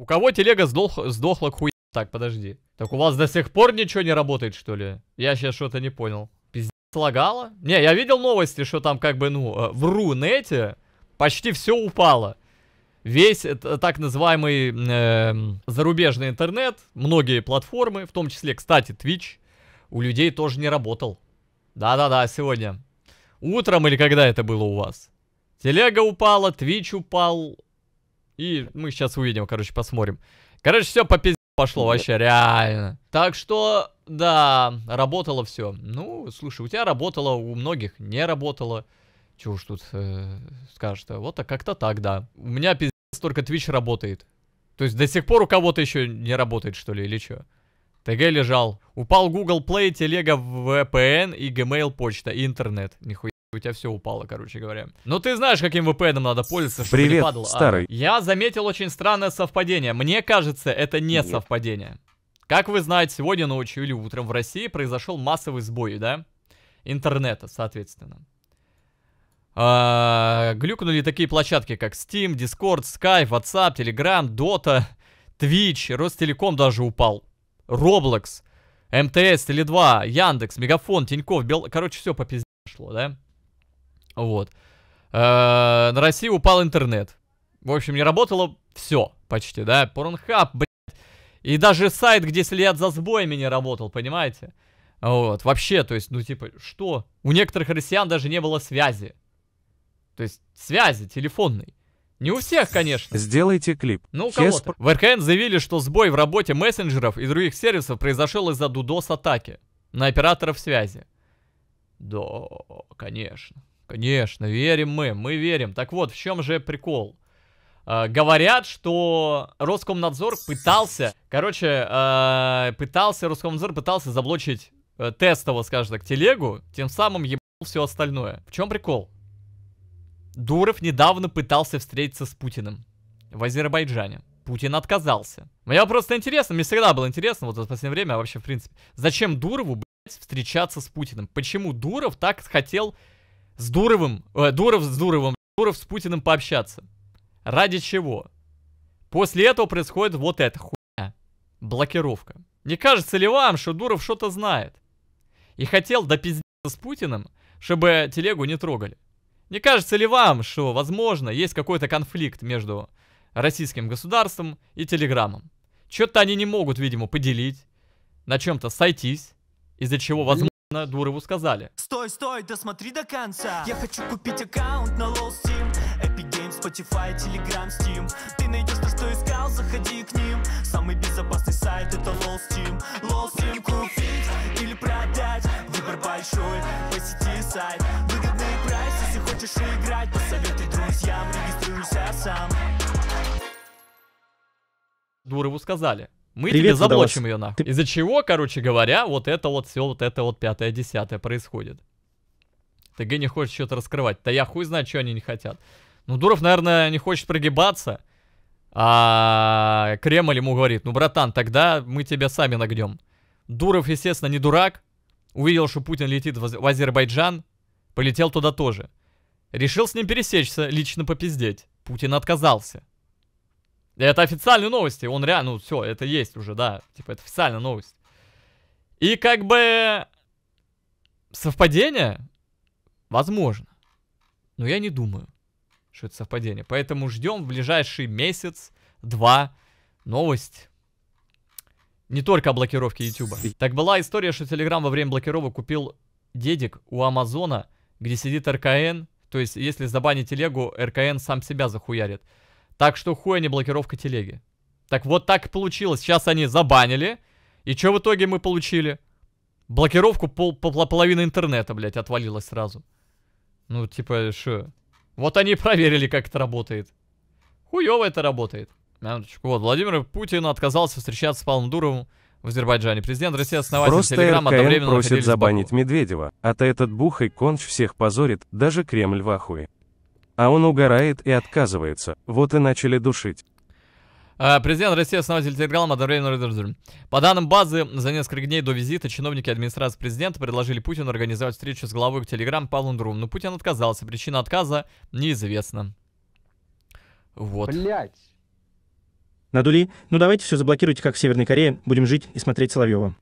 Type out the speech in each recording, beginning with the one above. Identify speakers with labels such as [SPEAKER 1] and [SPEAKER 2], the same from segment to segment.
[SPEAKER 1] У кого телега сдох, сдохла к хуя? Так, подожди. Так у вас до сих пор ничего не работает, что ли? Я сейчас что-то не понял. Пиздец лагало? Не, я видел новости, что там как бы, ну, э, в Рунете почти все упало. Весь э, так называемый э, зарубежный интернет, многие платформы, в том числе, кстати, Twitch, у людей тоже не работал. Да-да-да, сегодня. Утром или когда это было у вас? Телега упала, Twitch упал, и мы сейчас увидим, короче, посмотрим. Короче, все по пизде пошло вообще, реально. Так что, да, работало все. Ну, слушай, у тебя работало, у многих не работало. Чего уж тут э, скажешь-то? Вот так как-то так, да. У меня пиздец только Twitch работает. То есть до сих пор у кого-то еще не работает, что ли, или что? ТГ лежал. Упал Google Play, телега, VPN и Gmail почта, и интернет. Нихуя. У тебя все упало, короче говоря. Но ты знаешь, каким VPN надо пользоваться, чтобы Привет, не падало. А, старый. А, я заметил очень странное совпадение. Мне кажется, это не Нет. совпадение. Как вы знаете, сегодня ночью или утром в России произошел массовый сбой, да? Интернета, соответственно. А, глюкнули такие площадки, как Steam, Discord, Skype, WhatsApp, Telegram, Dota, Twitch, Ростелеком даже упал. Roblox, МТС, Теле2, Яндекс, Мегафон, Тиньков, Бел... Короче, все по пизде шло, да? Вот. Э, на России упал интернет. В общем, не работало все почти, да. Порнхаб, блядь. И даже сайт, где следят за сбоями, не работал, понимаете? Вот, вообще, то есть, ну, типа, что? У некоторых россиян даже не было связи. То есть, связи телефонной. Не у всех, конечно.
[SPEAKER 2] Сделайте клип. Ну, у кого-то.
[SPEAKER 1] В РКН заявили, что сбой в работе мессенджеров и других сервисов произошел из-за дудос-атаки на операторов связи. Да, конечно. Конечно, верим мы, мы верим. Так вот, в чем же прикол? А, говорят, что Роскомнадзор пытался, короче, э, пытался, Роскомнадзор пытался заблочить э, тестово, скажем так, телегу, тем самым ебал все остальное. В чем прикол? Дуров недавно пытался встретиться с Путиным в Азербайджане. Путин отказался. Мне просто интересно, мне всегда было интересно, вот в последнее время, а вообще в принципе, зачем Дурову, блядь, встречаться с Путиным? Почему Дуров так хотел с Дуровым, э, Дуров с Дуровым, Дуров с Путиным пообщаться. Ради чего? После этого происходит вот эта хуйня. Блокировка. Не кажется ли вам, что Дуров что-то знает? И хотел допиздиться с Путиным, чтобы телегу не трогали. Не кажется ли вам, что, возможно, есть какой-то конфликт между российским государством и Телеграмом? Что-то они не могут, видимо, поделить, на чем-то сойтись, из-за чего, возможно на Дурову сказали.
[SPEAKER 3] Стой, стой, досмотри до конца. Я хочу купить аккаунт на LOL Steam, Epic Games, Spotify, Telegram, Steam. Ты найдешь то, что искал, заходи
[SPEAKER 4] к ним. Самый безопасный сайт это LOL Steam. LOL Steam купить или продать. Выбор большой, посети сайт. Выгодный прайс, если хочешь играть, посоветуй друзьям, регистрируйся сам.
[SPEAKER 1] Дурову сказали. Мы Привет, тебе заблочим ее нахуй. Ты... Из-за чего, короче говоря, вот это вот все, вот это вот пятое-десятое происходит. ТГ не хочет что-то раскрывать. Да я хуй знает, что они не хотят. Ну, Дуров, наверное, не хочет прогибаться. А Кремль ему говорит, ну, братан, тогда мы тебя сами нагнем. Дуров, естественно, не дурак. Увидел, что Путин летит в Азербайджан. Полетел туда тоже. Решил с ним пересечься, лично попиздеть. Путин отказался. Это официальные новости, он реально, ну все, это есть уже, да, типа это официальная новость. И как бы совпадение, возможно, но я не думаю, что это совпадение. Поэтому ждем в ближайший месяц, два, новость. Не только о блокировке YouTube. Так была история, что Telegram во время блокировок купил дедик у Амазона, где сидит РКН. То есть, если забанить телегу, РКН сам себя захуярит. Так что хуя а не блокировка телеги. Так вот так получилось. Сейчас они забанили. И что в итоге мы получили? Блокировку пол, пол, половины интернета, блядь, отвалилась сразу. Ну, типа, что? Вот они проверили, как это работает. Хуёво это работает. Вот, Владимир Путин отказался встречаться с Павлом Дуровым в Азербайджане. Президент России основатель Просто Телеграм одновременно просит забанить
[SPEAKER 2] Медведева, а то этот бухой конч всех позорит, даже Кремль в ахуе. А он угорает и отказывается. Вот и начали душить.
[SPEAKER 1] Э, президент России, основатель Телеграма, одобрение По данным базы, за несколько дней до визита чиновники администрации президента предложили Путину организовать встречу с главой Телеграм Павлом Друм, но Путин отказался. Причина отказа неизвестна.
[SPEAKER 3] Вот. Блять. Надули? Ну давайте все заблокируйте, как в Северной Корее. Будем жить и смотреть Соловьева.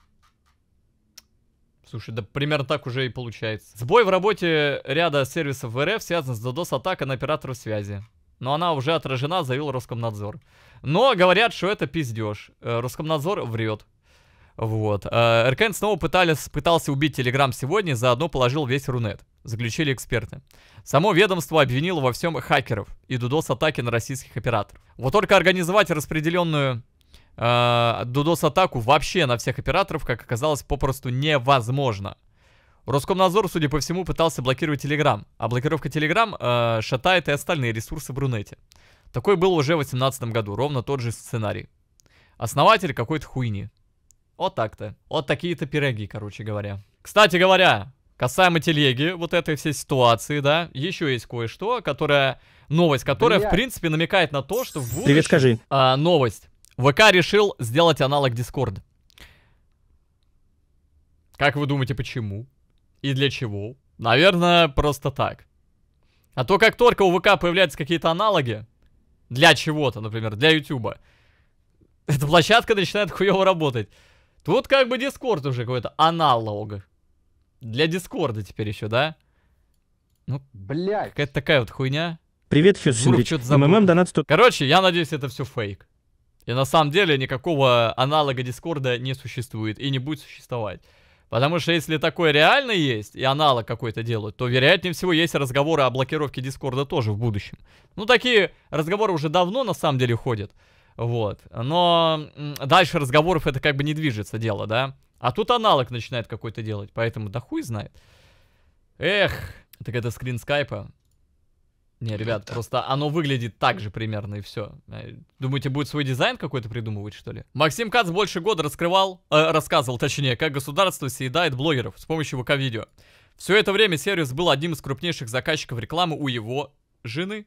[SPEAKER 1] Слушай, да примерно так уже и получается. Сбой в работе ряда сервисов в РФ связан с DDoS-атакой на операторов связи. Но она уже отражена, заявил Роскомнадзор. Но говорят, что это пиздеж. Э, Роскомнадзор врет. Вот. Э, РКН снова пытались, пытался убить Телеграм сегодня, заодно положил весь Рунет. Заключили эксперты. Само ведомство обвинило во всем хакеров и дудос-атаки на российских операторов. Вот только организовать распределенную Дудос-атаку э, вообще на всех операторов, как оказалось, попросту невозможно. Роскомнадзор, судя по всему, пытался блокировать Telegram, а блокировка Telegram э, шатает и остальные ресурсы Брунете. Такой был уже в 2018 году, ровно тот же сценарий. Основатель какой-то хуйни. Вот так-то. Вот такие-то пироги, короче говоря. Кстати говоря, касаемо телеги, вот этой всей ситуации, да, еще есть кое-что, которая, новость которая, Привет. в принципе, намекает на то, что в будущем... Привет, скажи. А, новость ВК решил сделать аналог Дискорда. Как вы думаете, почему? И для чего? Наверное, просто так. А то как только у ВК появляются какие-то аналоги, для чего-то, например, для Ютуба, эта площадка начинает хуево работать. Тут как бы Дискорд уже какой-то аналог. Для Дискорда теперь еще, да? Ну, блядь. Какая-то такая вот хуйня.
[SPEAKER 3] Привет, Хьюз Синдвич. МММ донат 100.
[SPEAKER 1] Короче, я надеюсь, это все фейк. И на самом деле никакого аналога Дискорда не существует и не будет существовать. Потому что если такое реально есть, и аналог какой-то делают, то вероятнее всего есть разговоры о блокировке Дискорда тоже в будущем. Ну, такие разговоры уже давно на самом деле ходят. Вот. Но дальше разговоров это как бы не движется дело, да? А тут аналог начинает какой-то делать, поэтому да хуй знает. Эх, так это скрин скайпа. Не, ребят, это... просто оно выглядит так же примерно и все. Э, думаете, будет свой дизайн какой-то придумывать, что ли? Максим Кац больше года раскрывал, э, рассказывал, точнее, как государство съедает блогеров с помощью ВК-видео. Все это время сервис был одним из крупнейших заказчиков рекламы у его жены.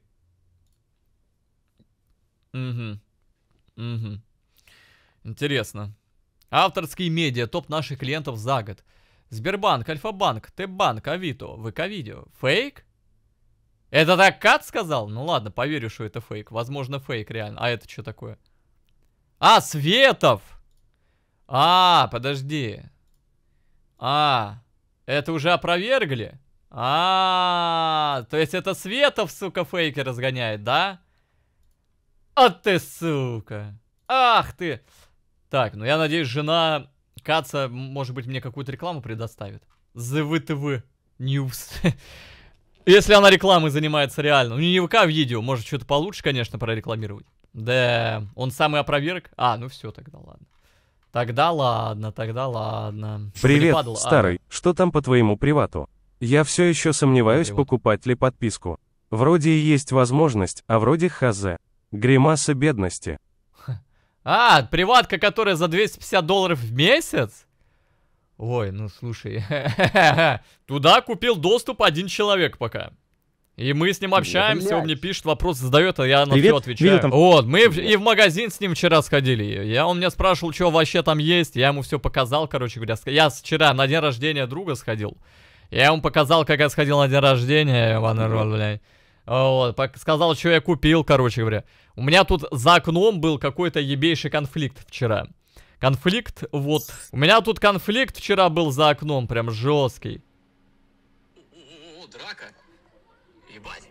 [SPEAKER 1] Угу. Угу. Интересно. Авторские медиа, топ наших клиентов за год. Сбербанк, Альфа-банк, Т-банк, Авито, ВК-видео. Фейк? Это так Кат сказал? Ну ладно, поверю, что это фейк. Возможно, фейк реально. А это что такое? А, Светов! А, подожди. А, это уже опровергли? А, то есть это Светов, сука, фейки разгоняет, да? А ты, сука. Ах ты. Так, ну я надеюсь, жена Каца, может быть, мне какую-то рекламу предоставит. ЗВТВ News. Если она рекламой занимается реально. У нее не ВК а видео, может что-то получше, конечно, прорекламировать. Да, он самый опроверг? А, ну все, тогда ладно. Тогда ладно, тогда ладно. Привет, Припадал, а. старый.
[SPEAKER 2] А. Что там по твоему привату? Я все еще сомневаюсь, Приват. покупать ли подписку. Вроде и есть возможность, а вроде хазе. Гримаса бедности.
[SPEAKER 1] А, приватка, которая за 250 долларов в месяц? Ой, ну слушай. Туда купил доступ один человек пока. И мы с ним общаемся, Блядь. он мне пишет, вопрос задает, а я на Привет. все отвечаю. там... Вот, мы в, и в магазин с ним вчера сходили. Я, он меня спрашивал, что вообще там есть, я ему все показал, короче говоря. Я вчера на день рождения друга сходил. Я ему показал, как я сходил на день рождения, Ивана Вот, сказал, что я купил, короче говоря. У меня тут за окном был какой-то ебейший конфликт вчера. Конфликт, вот. У меня тут конфликт вчера был за окном, прям жесткий. О, драка. Ебать.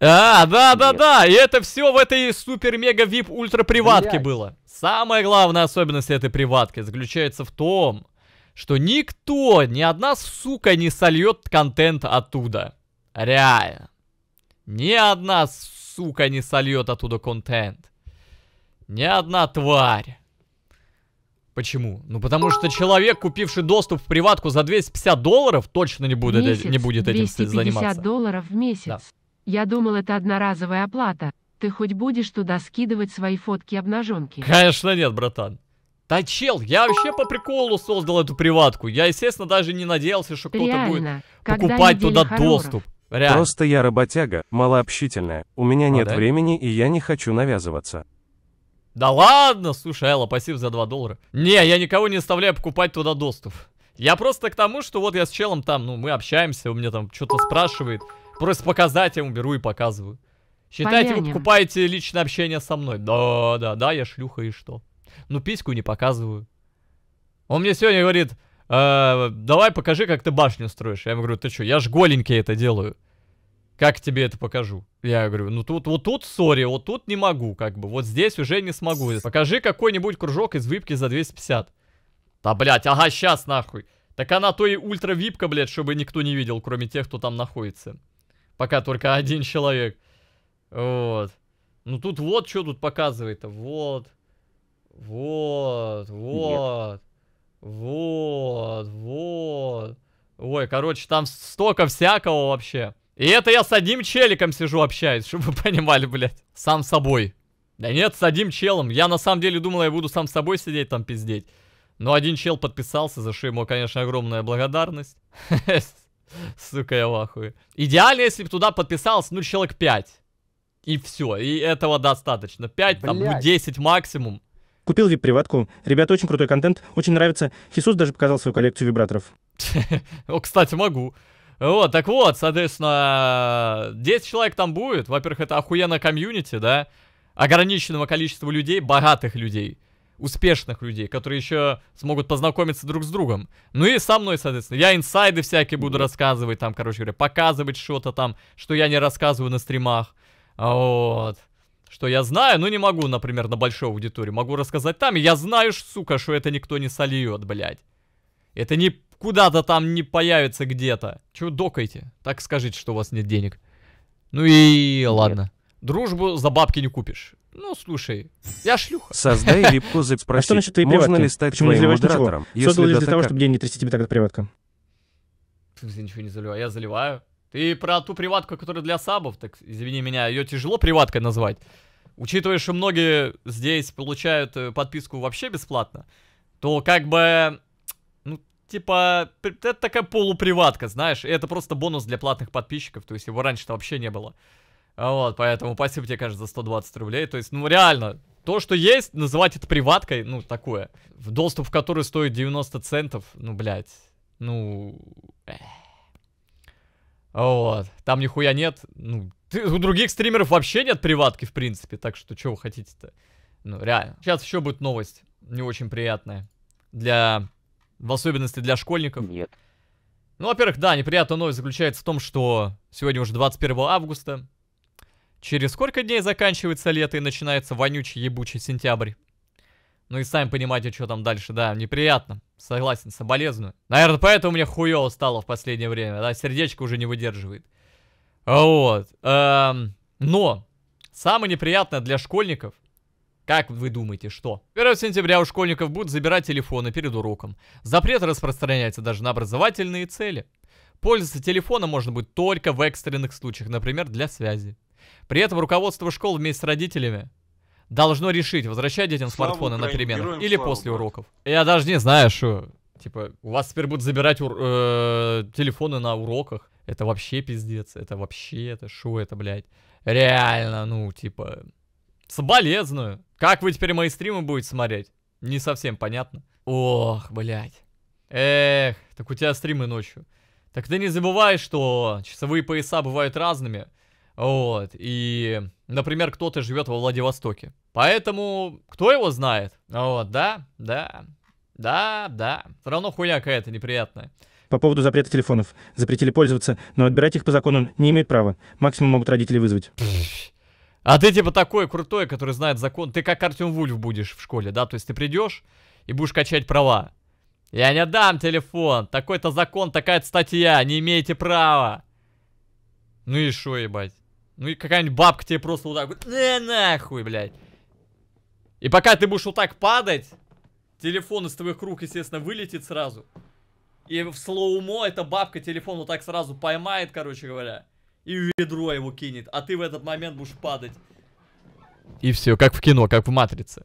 [SPEAKER 1] А, да, да, Нет. да, и это все в этой супер-мега-вип-ультра-приватке было. Самая главная особенность этой приватки заключается в том, что никто, ни одна сука не сольет контент оттуда. Реально. Ни одна сука, не сольет оттуда контент. Ни одна тварь. Почему? Ну потому что человек, купивший доступ в приватку за 250 долларов, точно не будет, месяц, не будет этим 250 заниматься. 250
[SPEAKER 3] долларов в месяц. Да. Я думал, это одноразовая оплата. Ты хоть будешь туда скидывать свои фотки обнаженки? Конечно
[SPEAKER 1] нет, братан. Да чел, я вообще по приколу создал эту приватку. Я, естественно, даже не надеялся, что кто-то будет покупать туда хорроров. доступ.
[SPEAKER 4] Реально.
[SPEAKER 2] Просто я работяга, малообщительная. У меня ну, нет да? времени, и я не хочу навязываться.
[SPEAKER 4] Да
[SPEAKER 1] ладно, слушай, Элла, спасибо за 2 доллара. Не, я никого не оставляю покупать туда доступ. Я просто к тому, что вот я с челом там, ну, мы общаемся, у меня там что-то спрашивает. Просто показать я ему беру и показываю. Считайте, Понятно. вы покупаете личное общение со мной. Да, да, да, я шлюха и что? Ну, письку не показываю. Он мне сегодня говорит, э, давай покажи, как ты башню строишь. Я ему говорю, ты что, я ж голенький это делаю. Как тебе это покажу? Я говорю, ну тут, вот тут, сори, вот тут не могу, как бы. Вот здесь уже не смогу. Покажи какой-нибудь кружок из випки за 250. Да, блядь, ага, сейчас, нахуй. Так она то и ультра випка, блядь, чтобы никто не видел, кроме тех, кто там находится. Пока только один человек. Вот. Ну тут вот, что тут показывает-то. Вот. Вот, вот. Вот, вот. Ой, короче, там столько всякого вообще. И это я с одним челиком сижу общаюсь, чтобы вы понимали, блядь. Сам собой. Да нет, с одним челом. Я на самом деле думал, я буду сам с собой сидеть там пиздеть. Но один чел подписался, за что ему, конечно, огромная благодарность. Сука, я в ахуе. Идеально, если бы туда подписался, ну, человек 5. И все, и этого достаточно. 5, там, ну, 10 максимум.
[SPEAKER 3] Купил вип-приватку. Ребята, очень крутой контент, очень нравится. Хисус даже показал свою коллекцию вибраторов.
[SPEAKER 1] О, кстати, могу. Вот, так вот, соответственно, 10 человек там будет. Во-первых, это охуенно комьюнити, да? Ограниченного количества людей, богатых людей, успешных людей, которые еще смогут познакомиться друг с другом. Ну и со мной, соответственно. Я инсайды всякие буду рассказывать, там, короче говоря, показывать что-то там, что я не рассказываю на стримах. Вот что я знаю, но не могу, например, на большой аудитории. Могу рассказать там, и я знаю, сука, что это никто не сольет, блядь. Это не куда-то там не появится где-то. Чего докайте? Так скажите, что у вас нет денег. Ну и нет. ладно. Дружбу за бабки не купишь. Ну, слушай, я шлюха. Создай
[SPEAKER 3] липку за спроси, а что можно ли стать Почему твоим модератором? Ничего? Если Создал лишь для того, чтобы деньги не трясти тебе тогда приватка.
[SPEAKER 1] Ты ничего не заливаю, я заливаю. Ты про ту приватку, которая для сабов, так извини меня, ее тяжело приваткой назвать. Учитывая, что многие здесь получают э, подписку вообще бесплатно, то как бы типа, это такая полуприватка, знаешь, и это просто бонус для платных подписчиков, то есть его раньше-то вообще не было. Вот, поэтому спасибо тебе, конечно, за 120 рублей, то есть, ну, реально, то, что есть, называть это приваткой, ну, такое, в доступ в который стоит 90 центов, ну, блядь, ну... Вот, там нихуя нет, ну, у других стримеров вообще нет приватки, в принципе, так что, что вы хотите-то? Ну, реально. Сейчас еще будет новость, не очень приятная, для в особенности для школьников? Нет. Ну, во-первых, да, неприятная новость заключается в том, что сегодня уже 21 августа. Через сколько дней заканчивается лето и начинается вонючий ебучий сентябрь? Ну и сами понимаете, что там дальше, да, неприятно. Согласен, соболезную. Наверное, поэтому мне хуёво стало в последнее время, да, сердечко уже не выдерживает. Вот. Эм, но самое неприятное для школьников как вы думаете, что? 1 сентября у школьников будут забирать телефоны перед уроком. Запрет распространяется даже на образовательные цели. Пользоваться телефоном можно будет только в экстренных случаях, например, для связи. При этом руководство школ вместе с родителями должно решить, возвращать детям слава смартфоны Украине, на переменах или после брат. уроков. Я даже не знаю, что... Типа, у вас теперь будут забирать ур- э- телефоны на уроках. Это вообще пиздец. Это вообще... Это шо это, блядь? Реально, ну, типа... Соболезную. Как вы теперь мои стримы будете смотреть? Не совсем понятно. Ох, блядь. Эх, так у тебя стримы ночью. Так ты не забывай, что часовые пояса бывают разными. Вот, и, например, кто-то живет во Владивостоке. Поэтому, кто его знает? Вот, да, да, да, да. Все равно хуйня какая-то неприятная.
[SPEAKER 3] По поводу запрета телефонов. Запретили пользоваться, но отбирать их по закону не имеют права. Максимум могут родители вызвать.
[SPEAKER 1] А ты типа такой крутой, который знает закон. Ты как Артем Вульф будешь в школе, да? То есть ты придешь и будешь качать права. Я не дам телефон. Такой-то закон, такая-то статья. Не имеете права. Ну и шо, ебать? Ну и какая-нибудь бабка тебе просто вот так вот... Э, нахуй, блядь. И пока ты будешь вот так падать, телефон из твоих рук, естественно, вылетит сразу. И в слоумо эта бабка телефон вот так сразу поймает, короче говоря и в ведро его кинет, а ты в этот момент будешь падать. И все, как в кино, как в Матрице.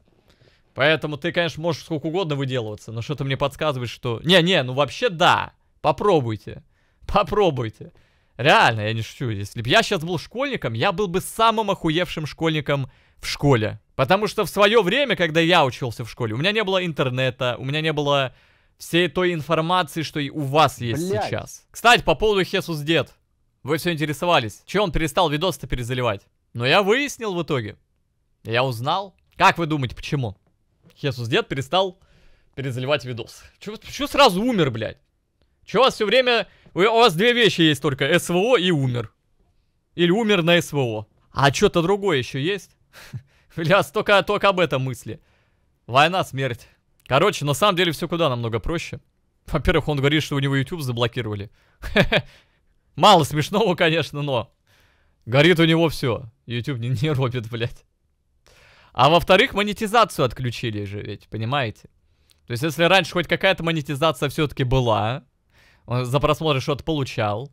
[SPEAKER 1] Поэтому ты, конечно, можешь сколько угодно выделываться, но что-то мне подсказывает, что... Не-не, ну вообще да, попробуйте, попробуйте. Реально, я не шучу. Если бы я сейчас был школьником, я был бы самым охуевшим школьником в школе. Потому что в свое время, когда я учился в школе, у меня не было интернета, у меня не было всей той информации, что и у вас есть Блядь. сейчас. Кстати, по поводу Хесус Дед. Вы все интересовались, че он перестал видос-то перезаливать. Но я выяснил в итоге. Я узнал. Как вы думаете, почему? Хесус Дед перестал перезаливать видос. Че, че сразу умер, блядь? Че у вас все время... у вас две вещи есть только. СВО и умер. Или умер на СВО. А что-то другое еще есть? Бля, столько только об этом мысли. Война, смерть. Короче, на самом деле все куда намного проще. Во-первых, он говорит, что у него YouTube заблокировали. Мало смешного, конечно, но... Горит у него все. YouTube не, не робит, блядь. А во-вторых, монетизацию отключили же ведь, понимаете? То есть, если раньше хоть какая-то монетизация все-таки была, он за просмотры что-то получал,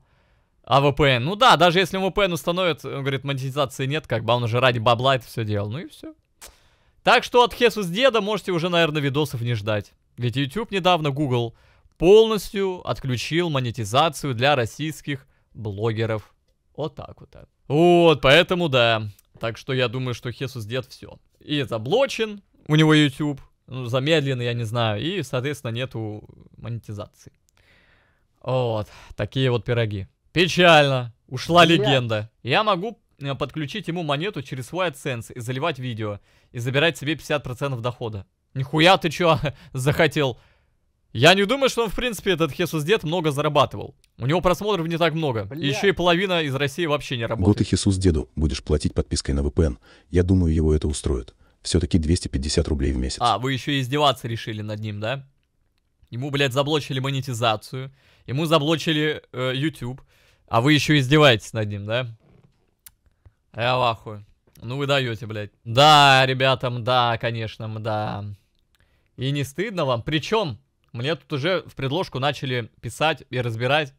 [SPEAKER 1] а VPN, ну да, даже если VPN установят, он говорит, монетизации нет, как бы он уже ради бабла это все делал, ну и все. Так что от Хесус Деда можете уже, наверное, видосов не ждать. Ведь YouTube недавно, Google полностью отключил монетизацию для российских блогеров. Вот так вот. Вот, поэтому да. Так что я думаю, что Хесус дед все. И заблочен у него YouTube, ну, замедленный, я не знаю, и, соответственно, нету монетизации. Вот, такие вот пироги. Печально, ушла Нет. легенда. Я могу э, подключить ему монету через свой AdSense и заливать видео, и забирать себе 50% дохода. Нихуя ты чё захотел? Я не думаю, что он, в принципе, этот Хесус Дед много зарабатывал. У него просмотров не так много. Бля. еще и половина из России вообще не работает. Год и
[SPEAKER 5] Хесус Деду будешь платить подпиской на VPN. Я думаю, его это устроит. Все-таки 250 рублей в месяц. А,
[SPEAKER 1] вы еще и издеваться решили над ним, да? Ему, блядь, заблочили монетизацию. Ему заблочили э, YouTube. А вы еще издеваетесь над ним, да? Я э, в ахуе. Ну вы даете, блядь. Да, ребятам, да, конечно, да. И не стыдно вам. Причем, мне тут уже в предложку начали писать и разбирать.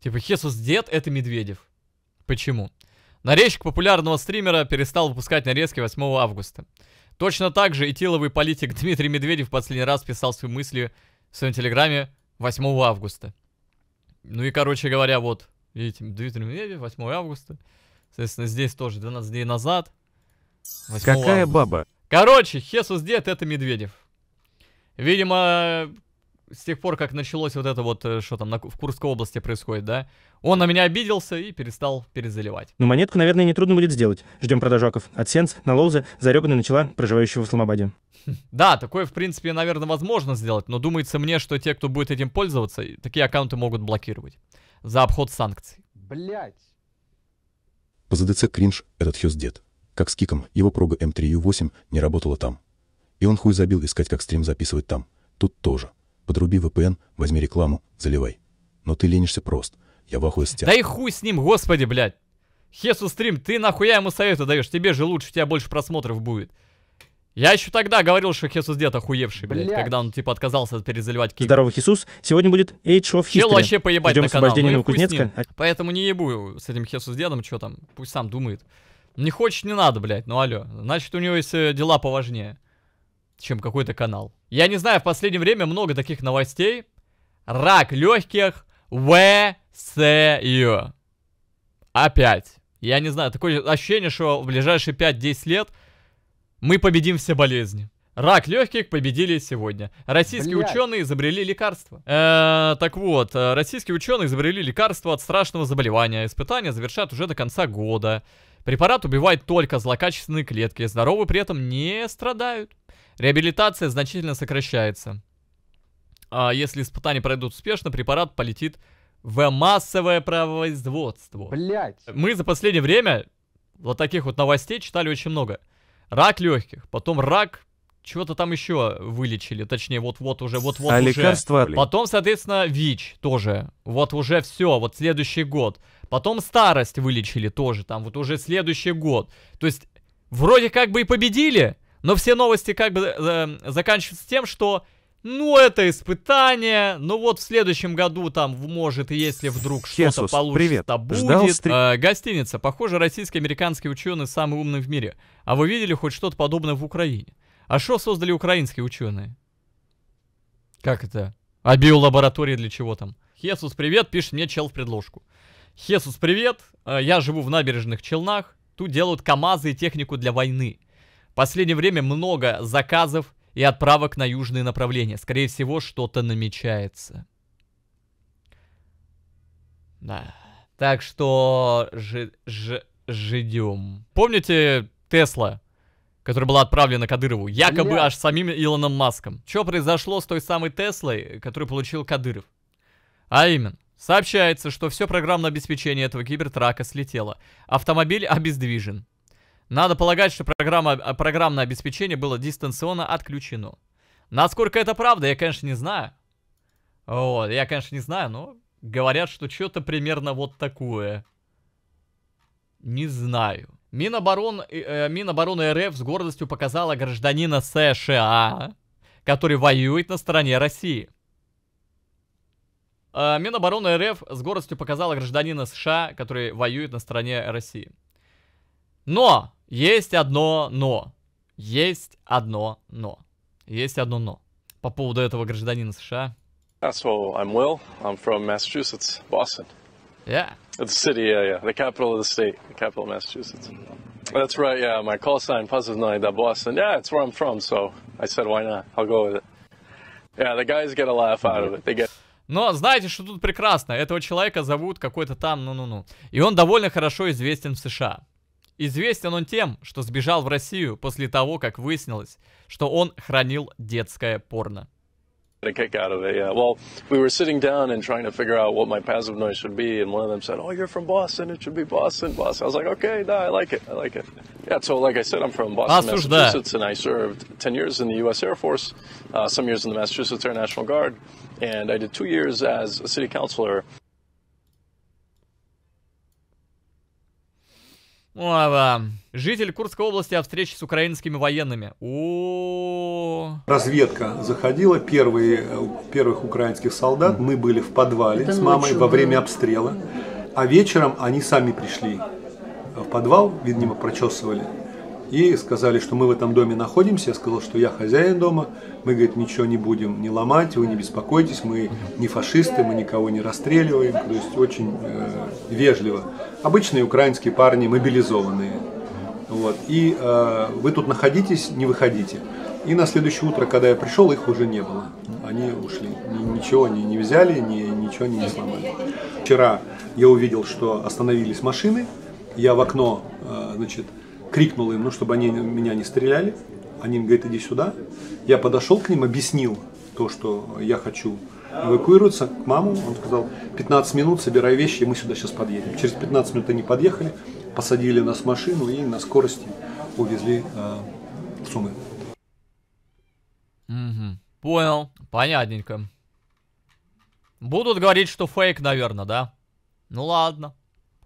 [SPEAKER 1] Типа, Хесус дед, это Медведев. Почему? Нарезчик популярного стримера перестал выпускать нарезки 8 августа. Точно так же и этиловый политик Дмитрий Медведев в последний раз писал свои мысли в своем телеграме 8 августа. Ну и, короче говоря, вот, видите, Дмитрий Медведев, 8 августа. Соответственно, здесь тоже 12 дней назад. Какая августа. баба? Короче, Хесус Дед это Медведев. Видимо, с тех пор, как началось вот это вот, э, что там на, в Курской области происходит, да, он на меня обиделся и перестал перезаливать.
[SPEAKER 3] Ну, монетку, наверное, нетрудно будет сделать. Ждем продажу аков от Сенс, на Лоузы, заребанная начала, проживающего в Исламабаде.
[SPEAKER 1] Хм. Да, такое, в принципе, наверное, возможно сделать, но думается мне, что те, кто будет этим пользоваться, такие аккаунты могут блокировать за обход санкций.
[SPEAKER 6] Блять.
[SPEAKER 5] По ЗДЦ кринж этот хёз дед. Как с Киком, его прога М3U8 не работала там. И он хуй забил искать, как стрим записывать там. Тут тоже. Подруби VPN, возьми рекламу, заливай. Но ты ленишься просто. Я в ахуе с тебя. Да и хуй
[SPEAKER 1] с ним, господи, блядь. Хесу стрим, ты нахуя ему советы даешь? Тебе же лучше, у тебя больше просмотров будет. Я еще тогда говорил, что Хесус дед охуевший, блядь, блядь, когда он типа отказался перезаливать кик.
[SPEAKER 3] Здорово, Хесус. Сегодня будет Age of History. Чел вообще поебать Ждем на канал. Ну, Кузнецка.
[SPEAKER 1] Поэтому не ебу с этим Хесус дедом, что там, пусть сам думает. Не хочет, не надо, блядь, ну алё. Значит, у него есть э, дела поважнее чем какой-то канал. Я не знаю, в последнее время много таких новостей. Рак легких ВСЮ. Опять. Я не знаю, такое ощущение, что в ближайшие 5-10 лет мы победим все болезни. Рак легких победили сегодня. Российские Блядь. ученые изобрели лекарство. Э, так вот, э, российские ученые изобрели лекарство от страшного заболевания. Испытания завершат уже до конца года. Препарат убивает только злокачественные клетки. Здоровые при этом не страдают. Реабилитация значительно сокращается. А если испытания пройдут успешно, препарат полетит в массовое производство. Блять. Мы за последнее время вот таких вот новостей читали очень много. Рак легких, потом рак чего-то там еще вылечили, точнее, вот-вот уже, вот-вот а уже. лекарства? Потом, соответственно, ВИЧ тоже. Вот уже все, вот следующий год. Потом старость вылечили тоже, там вот уже следующий год. То есть, вроде как бы и победили, но все новости как бы э, заканчиваются тем, что ну, это испытание. Ну, вот в следующем году там, может, если вдруг что-то получится, будет. Ждал стри... э, гостиница. Похоже, российско-американские ученые самые умные в мире. А вы видели хоть что-то подобное в Украине? А что создали украинские ученые? Как это? А биолаборатории для чего там? Хесус, привет, пишет мне чел в предложку. Хесус, привет, э, я живу в набережных Челнах. Тут делают КАМАЗы и технику для войны. Последнее время много заказов и отправок на южные направления. Скорее всего, что-то намечается. Да. Так что ждем. Помните Тесла, которая была отправлена Кадырову? Якобы Нет. аж самим Илоном Маском. Что произошло с той самой Теслой, которую получил Кадыров? А именно. Сообщается, что все программное обеспечение этого кибертрака слетело. Автомобиль обездвижен. Надо полагать, что программа, а, программное обеспечение было дистанционно отключено. Насколько это правда, я, конечно, не знаю. Вот, я, конечно, не знаю, но говорят, что что-то примерно вот такое. Не знаю. Миноборон, э, э, Минобороны РФ с гордостью показала гражданина США, который воюет на стороне России. Э, Минобороны РФ с гордостью показала гражданина США, который воюет на стороне России. Но! Есть одно но. Есть одно но. Есть одно но. По поводу этого гражданина США. So I'm Will. I'm from Massachusetts, Boston. Yeah. It's a city, yeah, yeah. The capital of the state, the capital of Massachusetts. That's right, yeah. My call sign, Boston. Yeah, it's where I'm from, so I said, why not?
[SPEAKER 6] I'll go with it. Yeah, the guys get a laugh out of it. They get...
[SPEAKER 1] Но знаете, что тут прекрасно? Этого человека зовут какой-то там, ну-ну-ну. И он довольно хорошо известен в США. Известен он тем, что сбежал в Россию после того, как выяснилось, что он хранил детское порно.
[SPEAKER 3] a kick out of it. Yeah. Well, we were sitting down and trying to figure out what my passive noise should be, and one of them said, "Oh, you're from Boston. It should be Boston, Boston." I was like, "Okay, no, I like it. I like it." Yeah. So, like I said, I'm from Boston, Massachusetts, and I served 10 years in the U.S. Air
[SPEAKER 1] Force, uh, some years in the Massachusetts Air National Guard, and I did two years as a city councilor. Ну, а, Житель Курской области о встрече с украинскими военными. О.
[SPEAKER 7] Разведка заходила, первые, первых украинских солдат. Мы были в подвале с мамой во время обстрела. А вечером они сами пришли в подвал, видимо, прочесывали и сказали, что мы в этом доме находимся. Я сказал, что я хозяин дома. Мы, говорит, ничего не будем не ломать, вы не беспокойтесь, мы не фашисты, мы никого не расстреливаем. То есть очень э, вежливо. Обычные украинские парни, мобилизованные. Вот. И э, вы тут находитесь, не выходите. И на следующее утро, когда я пришел, их уже не было. Они ушли. Ничего они не взяли, ни, ничего они не сломали. Вчера я увидел, что остановились машины. Я в окно, э, значит, крикнул им, ну, чтобы они меня не стреляли. Они им говорят, иди сюда. Я подошел к ним, объяснил то, что я хочу эвакуироваться к маму. Он сказал, 15 минут, собирай вещи, и мы сюда сейчас подъедем. Через 15 минут они подъехали, посадили нас в машину и на скорости увезли э, в Сумы.
[SPEAKER 2] Угу.
[SPEAKER 1] Понял, понятненько. Будут говорить, что фейк, наверное, да? Ну ладно.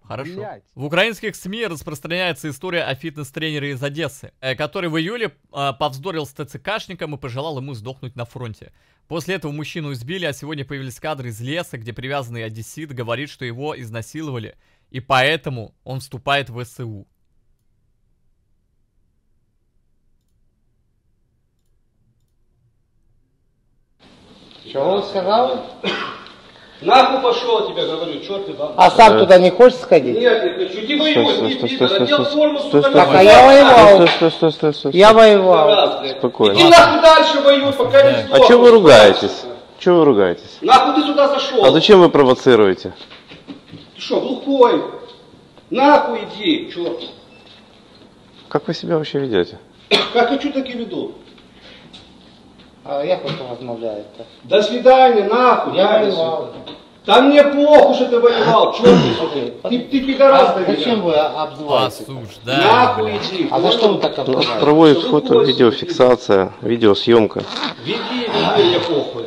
[SPEAKER 1] Хорошо. Блять. В украинских СМИ распространяется история о фитнес-тренере из Одессы, э, который в июле а, повздорил с ТЦКшником и пожелал ему сдохнуть на фронте. После этого мужчину избили, а сегодня появились кадры из леса, где привязанный одессит говорит, что его изнасиловали, и поэтому он вступает в СУ.
[SPEAKER 8] Чего он сказал? Нахуй пошел, тебя говорю, черт ты А сам туда не хочешь сходить? Нет, я хочу, иди воевать, иди, Питер, форму, сука, Так, а я воевал. Стой, стой, стой, стой. Я воевал. Спокойно. Иди нахуй дальше воюй, пока не сдохну. А что вы ругаетесь? Чего вы ругаетесь? Нахуй ты сюда зашел? А зачем вы
[SPEAKER 3] провоцируете?
[SPEAKER 8] Ты что, глухой? Нахуй иди, черт.
[SPEAKER 3] Как вы себя вообще ведете?
[SPEAKER 8] Как я что так и веду? А як ви розмовляєте? До свидання, нахуй. Я воював. Да мне
[SPEAKER 7] похуй, что ты воевал, черт сюда. Ты, ты пидорас а Зачем вы обзываете? А, Нахуй иди. А за что вы так ну, обзываете? Проводит фото,
[SPEAKER 8] видеофиксация, видеосъемка. Веди, веди, мне похуй.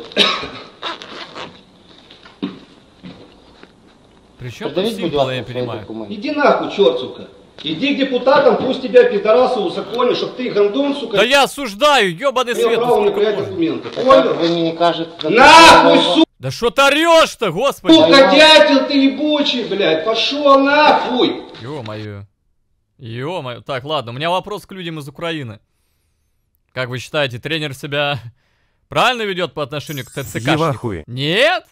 [SPEAKER 8] Причем тут символы, я понимаю. Иди нахуй, черт, сука. Иди к депутатам, пусть тебя, пидорасы, узаконят, чтобы ты, гандон, сука... Да я осуждаю, ебаный свет! право не принять документы, понял? Вы не кажется... Нахуй, сука!
[SPEAKER 1] Да что ты орешь-то, господи! Сука,
[SPEAKER 8] дятел ты ебучий, блядь, пошел нахуй!
[SPEAKER 1] Ё-моё. Ё-моё. Так, ладно, у меня вопрос к людям из Украины. Как вы считаете, тренер себя правильно ведет по отношению к ТЦКшнику? Нет?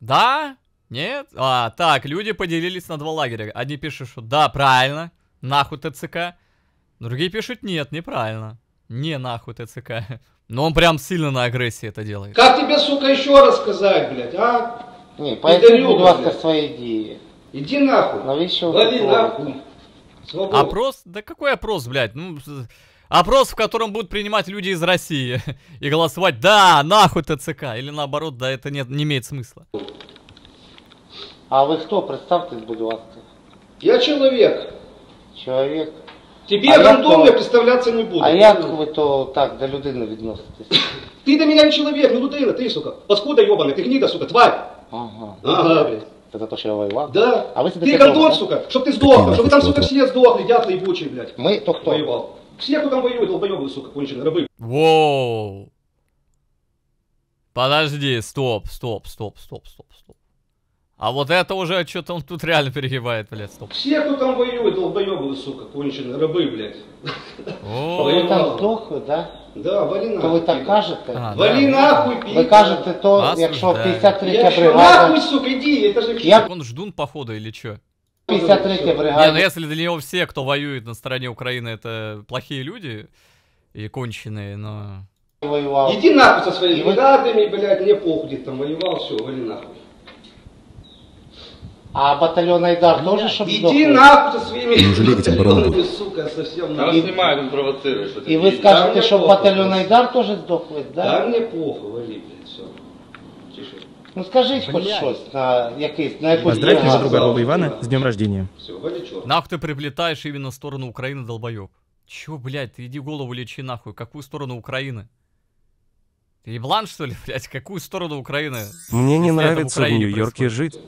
[SPEAKER 1] Да? Нет? А, так, люди поделились на два лагеря. Одни пишут, что да, правильно, нахуй ТЦК. Другие пишут, нет, неправильно. Не нахуй ТЦК. Но он прям сильно на агрессии это делает. Как
[SPEAKER 8] тебе, сука, еще раз сказать, блядь, а?
[SPEAKER 1] Не, пойди, будь ласка,
[SPEAKER 8] свои идеи. Иди нахуй. Навещу Лови нахуй.
[SPEAKER 1] Свободу. Опрос? Да какой опрос, блядь? Ну, опрос, в котором будут принимать люди из России и голосовать «Да, нахуй ТЦК!» или наоборот «Да, это нет, не имеет смысла».
[SPEAKER 8] А вы а кто? Представтесь, будь вас. Я чоловік. Чоловік. Тобі я рандомно представлятися не буду. А як ви то так до людини відноситесь?
[SPEAKER 7] Ти до мене не чоловік, не ну, людина, ти, сука. Паскуда йобаний, ти гніда, сука, тварь.
[SPEAKER 8] Ага. Ага, блядь. Это за то, что я воевал? Да. А вы ты гондон,
[SPEAKER 7] сука, чтоб ты сдохнул, чтобы там, сука, все сдохли, дятлы ебучие, блядь. Мы то кто? Воевал. Все, кто там воюет, долбоебы, сука, конченые, рабы. Воу.
[SPEAKER 1] Подожди, стоп, стоп, стоп, стоп, стоп. А вот это уже что-то он тут реально перегибает, блядь, стоп. Все,
[SPEAKER 8] кто там воюет, долбоебы, сука, конченые, рабы, блядь.
[SPEAKER 1] Ви
[SPEAKER 8] там здохли, да? Да, валі нахуй. То ви так кажете? А, валі нахуй, Ви пі. кажете то, якщо 53 Я бригада, нахуй, сука, иди, это же Я-
[SPEAKER 1] он ждун, походу, или что? 53 я бригада. Не, ну если для него все, кто воюет на стороне Украины, это плохие люди и конченые, но...
[SPEAKER 8] Воевал. Иди нахуй со своими И бригадами, блядь, мне похуй, там воевал, все, вали нахуй. А батальон Айдар тоже, чтобы Иди нахуй со своими батальонами, сука, совсем. Там снимают, он провоцируешь. И вы скажете, что батальон Айдар тоже сдохнет, да? Да мне плохо, вали, блядь, все. Тише. Ну скажіть хоч щось на якийсь на якусь Поздравьте же друга Роба Ивана с днем рождения. Нах ты приплетаешь
[SPEAKER 1] именно сторону Украины, долбоеб. Чё, блядь, ты иди голову лечи нахуй. Какую сторону Украины? еблан, что ли, блядь? Какую сторону Украины?
[SPEAKER 2] Мне не нравится в Нью-Йорке жить.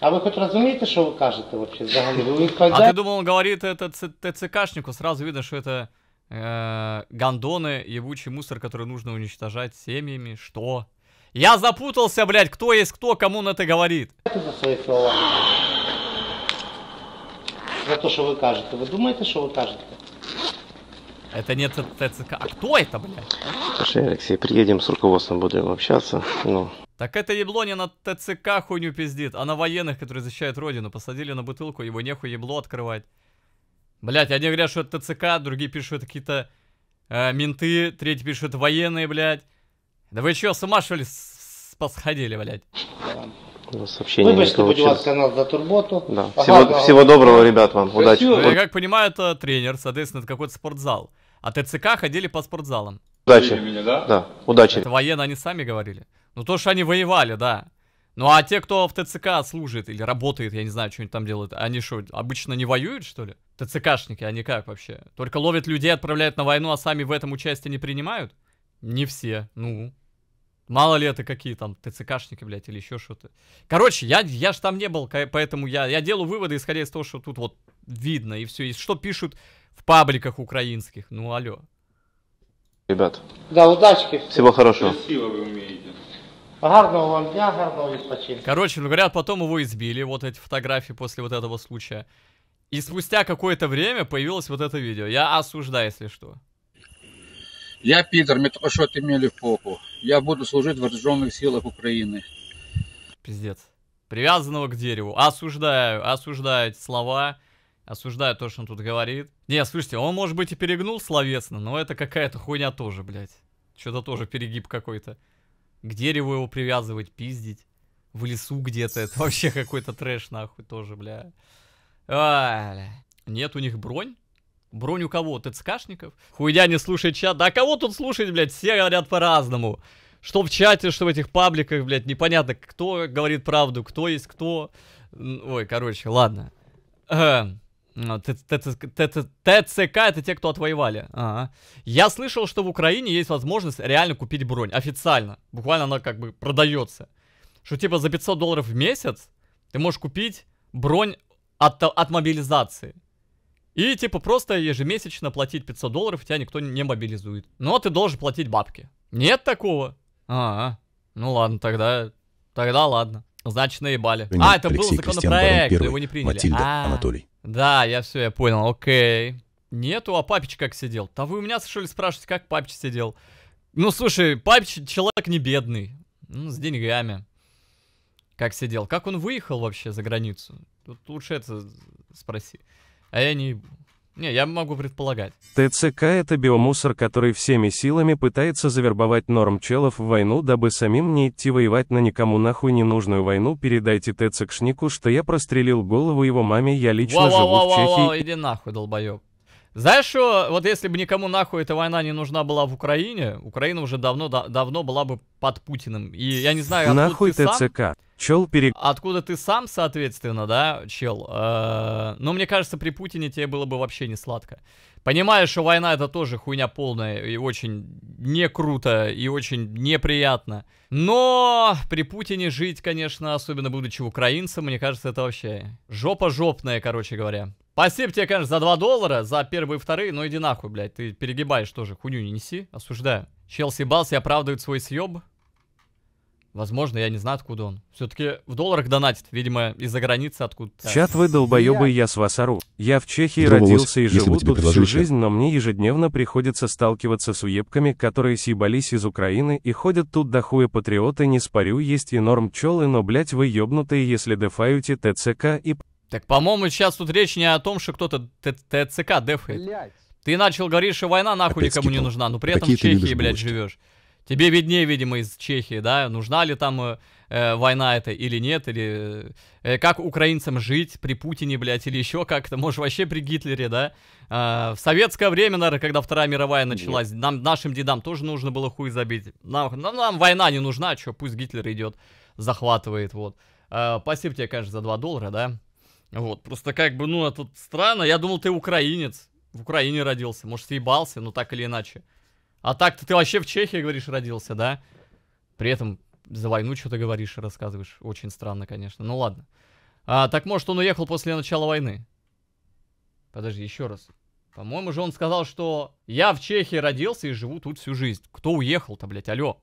[SPEAKER 8] А вы хоть разумеете, что вы кажете вообще взагалі? Ви А ты
[SPEAKER 1] думал, он говорит это ц- ТЦКшнику, сразу видно, что это э, гондоны, ебучий мусор, который нужно уничтожать семьями, что? Я запутался, блядь, кто есть кто, кому он это говорит. Это за
[SPEAKER 8] свои слова? За то, что вы кажете. вы думаете, что вы кажете?
[SPEAKER 1] Это не Т- ТЦК, а кто это, блядь?
[SPEAKER 3] Слушай, Алексей, приедем, с руководством будем общаться. Ну,
[SPEAKER 8] так это ебло не на ТЦК
[SPEAKER 1] хуйню пиздит, а на военных, которые защищают родину. Посадили на бутылку, его нехуй ебло открывать. Блять, одни говорят, что это ТЦК, другие пишут, что это какие-то э, менты, третьи пишут, что это военные, блядь. Да вы чё, с ума что ли посходили, блядь?
[SPEAKER 3] Сообщение Выбачьте, будь ласка,
[SPEAKER 8] нас за турботу. Да. Ага, всего, ага. всего доброго, ребят, вам. Спасибо. Удачи.
[SPEAKER 3] Ну, я
[SPEAKER 1] как понимаю, это тренер, соответственно, это какой-то спортзал. А ТЦК ходили по спортзалам.
[SPEAKER 8] Удачи. Меня, да? да, удачи. Это
[SPEAKER 1] военные, они сами говорили. Ну то, что они воевали, да. Ну а те, кто в ТЦК служит или работает, я не знаю, что они там делают, они что, обычно не воюют, что ли? ТЦКшники, они как вообще? Только ловят людей, отправляют на войну, а сами в этом участие не принимают? Не все, ну. Мало ли это какие там ТЦКшники, блядь, или еще что-то. Короче, я, я ж там не был, поэтому я, я делаю выводы, исходя из того, что тут вот видно и все. И что пишут в пабликах украинских. Ну, алло.
[SPEAKER 9] Ребят.
[SPEAKER 8] Да, удачки. Всего хорошего. Красиво вы умеете. Гарного вам дня, гарного відпочинку.
[SPEAKER 1] Короче, ну говорят, потом его избили, вот эти фотографии после вот этого случая. И спустя какое-то время появилось вот это видео. Я осуждаю, если что.
[SPEAKER 8] Я Питер, мне только что отымели в попу. Я буду служить в вооруженных силах Украины. Пиздец.
[SPEAKER 1] Привязанного к дереву. Осуждаю, осуждаю эти слова. Осуждаю то, что он тут говорит. Не, слушайте, он, может быть, и перегнул словесно, но это какая-то хуйня тоже, блядь. Что-то тоже перегиб какой-то. К дереву его привязывать, пиздить. В лесу где-то. Это вообще какой-то трэш, нахуй, тоже, бля. А, бля. Нет у них бронь? Бронь у кого? ТЦКшников? Хуйня не слушает чат. Да кого тут слушать, блядь? Все говорят по-разному. Что в чате, что в этих пабликах, блядь, непонятно, кто говорит правду, кто есть кто. Ой, короче, ладно. Эм. ТЦК это те, кто отвоевали. Ага. Я слышал, что в Украине есть возможность реально купить бронь. Официально. Буквально она как бы продается. Что типа за 500 долларов в месяц ты можешь купить бронь от, от мобилизации. И типа просто ежемесячно платить 500 долларов, тебя никто не мобилизует. Но ты должен платить бабки. Нет такого. А, -а. ну ладно, тогда... Тогда ладно. Значит, наебали. Женя, а, это Алексей, был законопроект, но его не приняли. Матильда, а, Анатолий. Да, я все, я понял, окей. Нету, а Папич как сидел? Да вы у меня слышали спрашивать, как Папич сидел. Ну, слушай, Папич человек не бедный. Ну, с деньгами. Как сидел? Как он выехал вообще за границу? Тут лучше это спроси. А я не... Не, я могу предполагать.
[SPEAKER 2] ТЦК — это биомусор, который всеми силами пытается завербовать Норм Челов в войну, дабы самим не идти воевать на никому нахуй ненужную войну. Передайте ТЦКшнику, что я прострелил голову его маме, я лично живу в Чехии.
[SPEAKER 1] иди нахуй, долбоёб. Знаешь, что вот если бы никому нахуй эта война не нужна была в Украине, Украина уже давно да, давно была бы под Путиным. И я не знаю, откуда нахуй ты ТЦК. сам... Чел пере... Откуда ты сам, соответственно, да, чел? Э, но ну, мне кажется, при Путине тебе было бы вообще не сладко. Понимаешь, что война это тоже хуйня полная и очень не круто и очень неприятно. Но при Путине жить, конечно, особенно будучи украинцем, мне кажется, это вообще жопа жопная, короче говоря. Спасибо тебе, конечно, за 2 доллара, за первые и вторые, но иди нахуй, блядь. Ты перегибаешь тоже, хуйню не неси, осуждаю. Челси Балси оправдывает свой съеб. Возможно, я не знаю, откуда он. Все-таки в долларах донатит, видимо, из-за границы откуда -то. Чат вы долбоебы,
[SPEAKER 2] я с вас ору. Я в Чехии Здорово, родился и живу тут всю жизнь, но мне ежедневно приходится сталкиваться с уебками, которые съебались из Украины и ходят тут до хуя патриоты, не спорю, есть и норм челы, но, блядь, вы ебнутые, если дефаюте ТЦК и... Так, по-моему, сейчас тут речь не о том, что кто-то
[SPEAKER 1] ТЦК дефает. Ты начал говорить, что война нахуй Опять никому скипал. Ну, не нужна, но при этом Какие в Чехии, блядь, живешь. Тебе виднее, видимо, из Чехии, да, нужна ли там э, э война это или нет, или э, э, как украинцам жить при Путине, блядь, или еще как-то, может, вообще при Гитлере, да. Э, в советское время, наверное, когда Вторая мировая началась, нам, нашим дедам тоже нужно было хуй забить. Нам, нам, нам война не нужна, а что, пусть Гитлер идет, захватывает, вот. Э, спасибо тебе, конечно, за 2 доллара, да. Вот, просто как бы, ну, это странно. Я думал, ты украинец. В Украине родился. Может, съебался, но так или иначе. А так-то ты вообще в Чехии, говоришь, родился, да? При этом за войну что-то говоришь и рассказываешь. Очень странно, конечно. Ну ладно. А, так может, он уехал после начала войны? Подожди, еще раз. По-моему же он сказал, что я в Чехии родился и живу тут всю жизнь. Кто уехал-то, блядь, алло?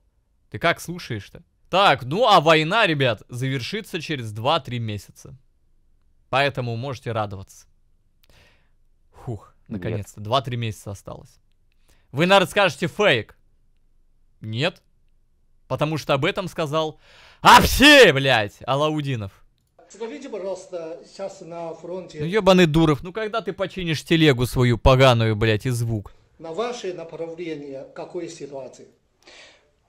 [SPEAKER 1] Ты как слушаешь-то? Так, ну а война, ребят, завершится через 2-3 месяца. Поэтому можете радоваться. Фух, наконец-то. Два-три месяца осталось. Вы, наверное, скажете фейк. Нет. Потому что об этом сказал Апси, блядь, Алаудинов.
[SPEAKER 8] Скажите, пожалуйста, сейчас на фронте... Ну, ебаный Дуров, ну когда ты
[SPEAKER 1] починишь телегу свою поганую, блядь, и звук?
[SPEAKER 9] На ваше направление какой ситуации?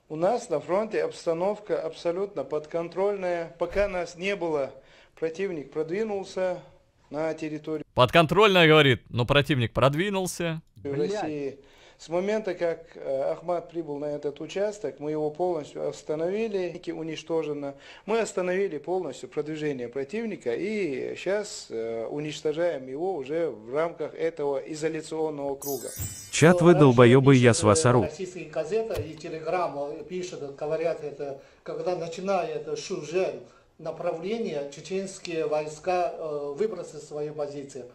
[SPEAKER 9] У нас на фронте обстановка абсолютно подконтрольная. Пока нас не было противник продвинулся на территорию...
[SPEAKER 1] Подконтрольно говорит, но противник продвинулся.
[SPEAKER 9] В России. С момента, как э, Ахмад прибыл на этот участок, мы его полностью остановили, уничтожено. Мы остановили полностью продвижение противника и сейчас э, уничтожаем его уже в рамках этого изоляционного круга.
[SPEAKER 2] Чат вы долбоебы, я с вас ору.
[SPEAKER 9] Российские
[SPEAKER 8] газеты и телеграммы э, пишут, говорят, это, когда начинает Шужен направление чеченские войска э, выбросят свои позиции.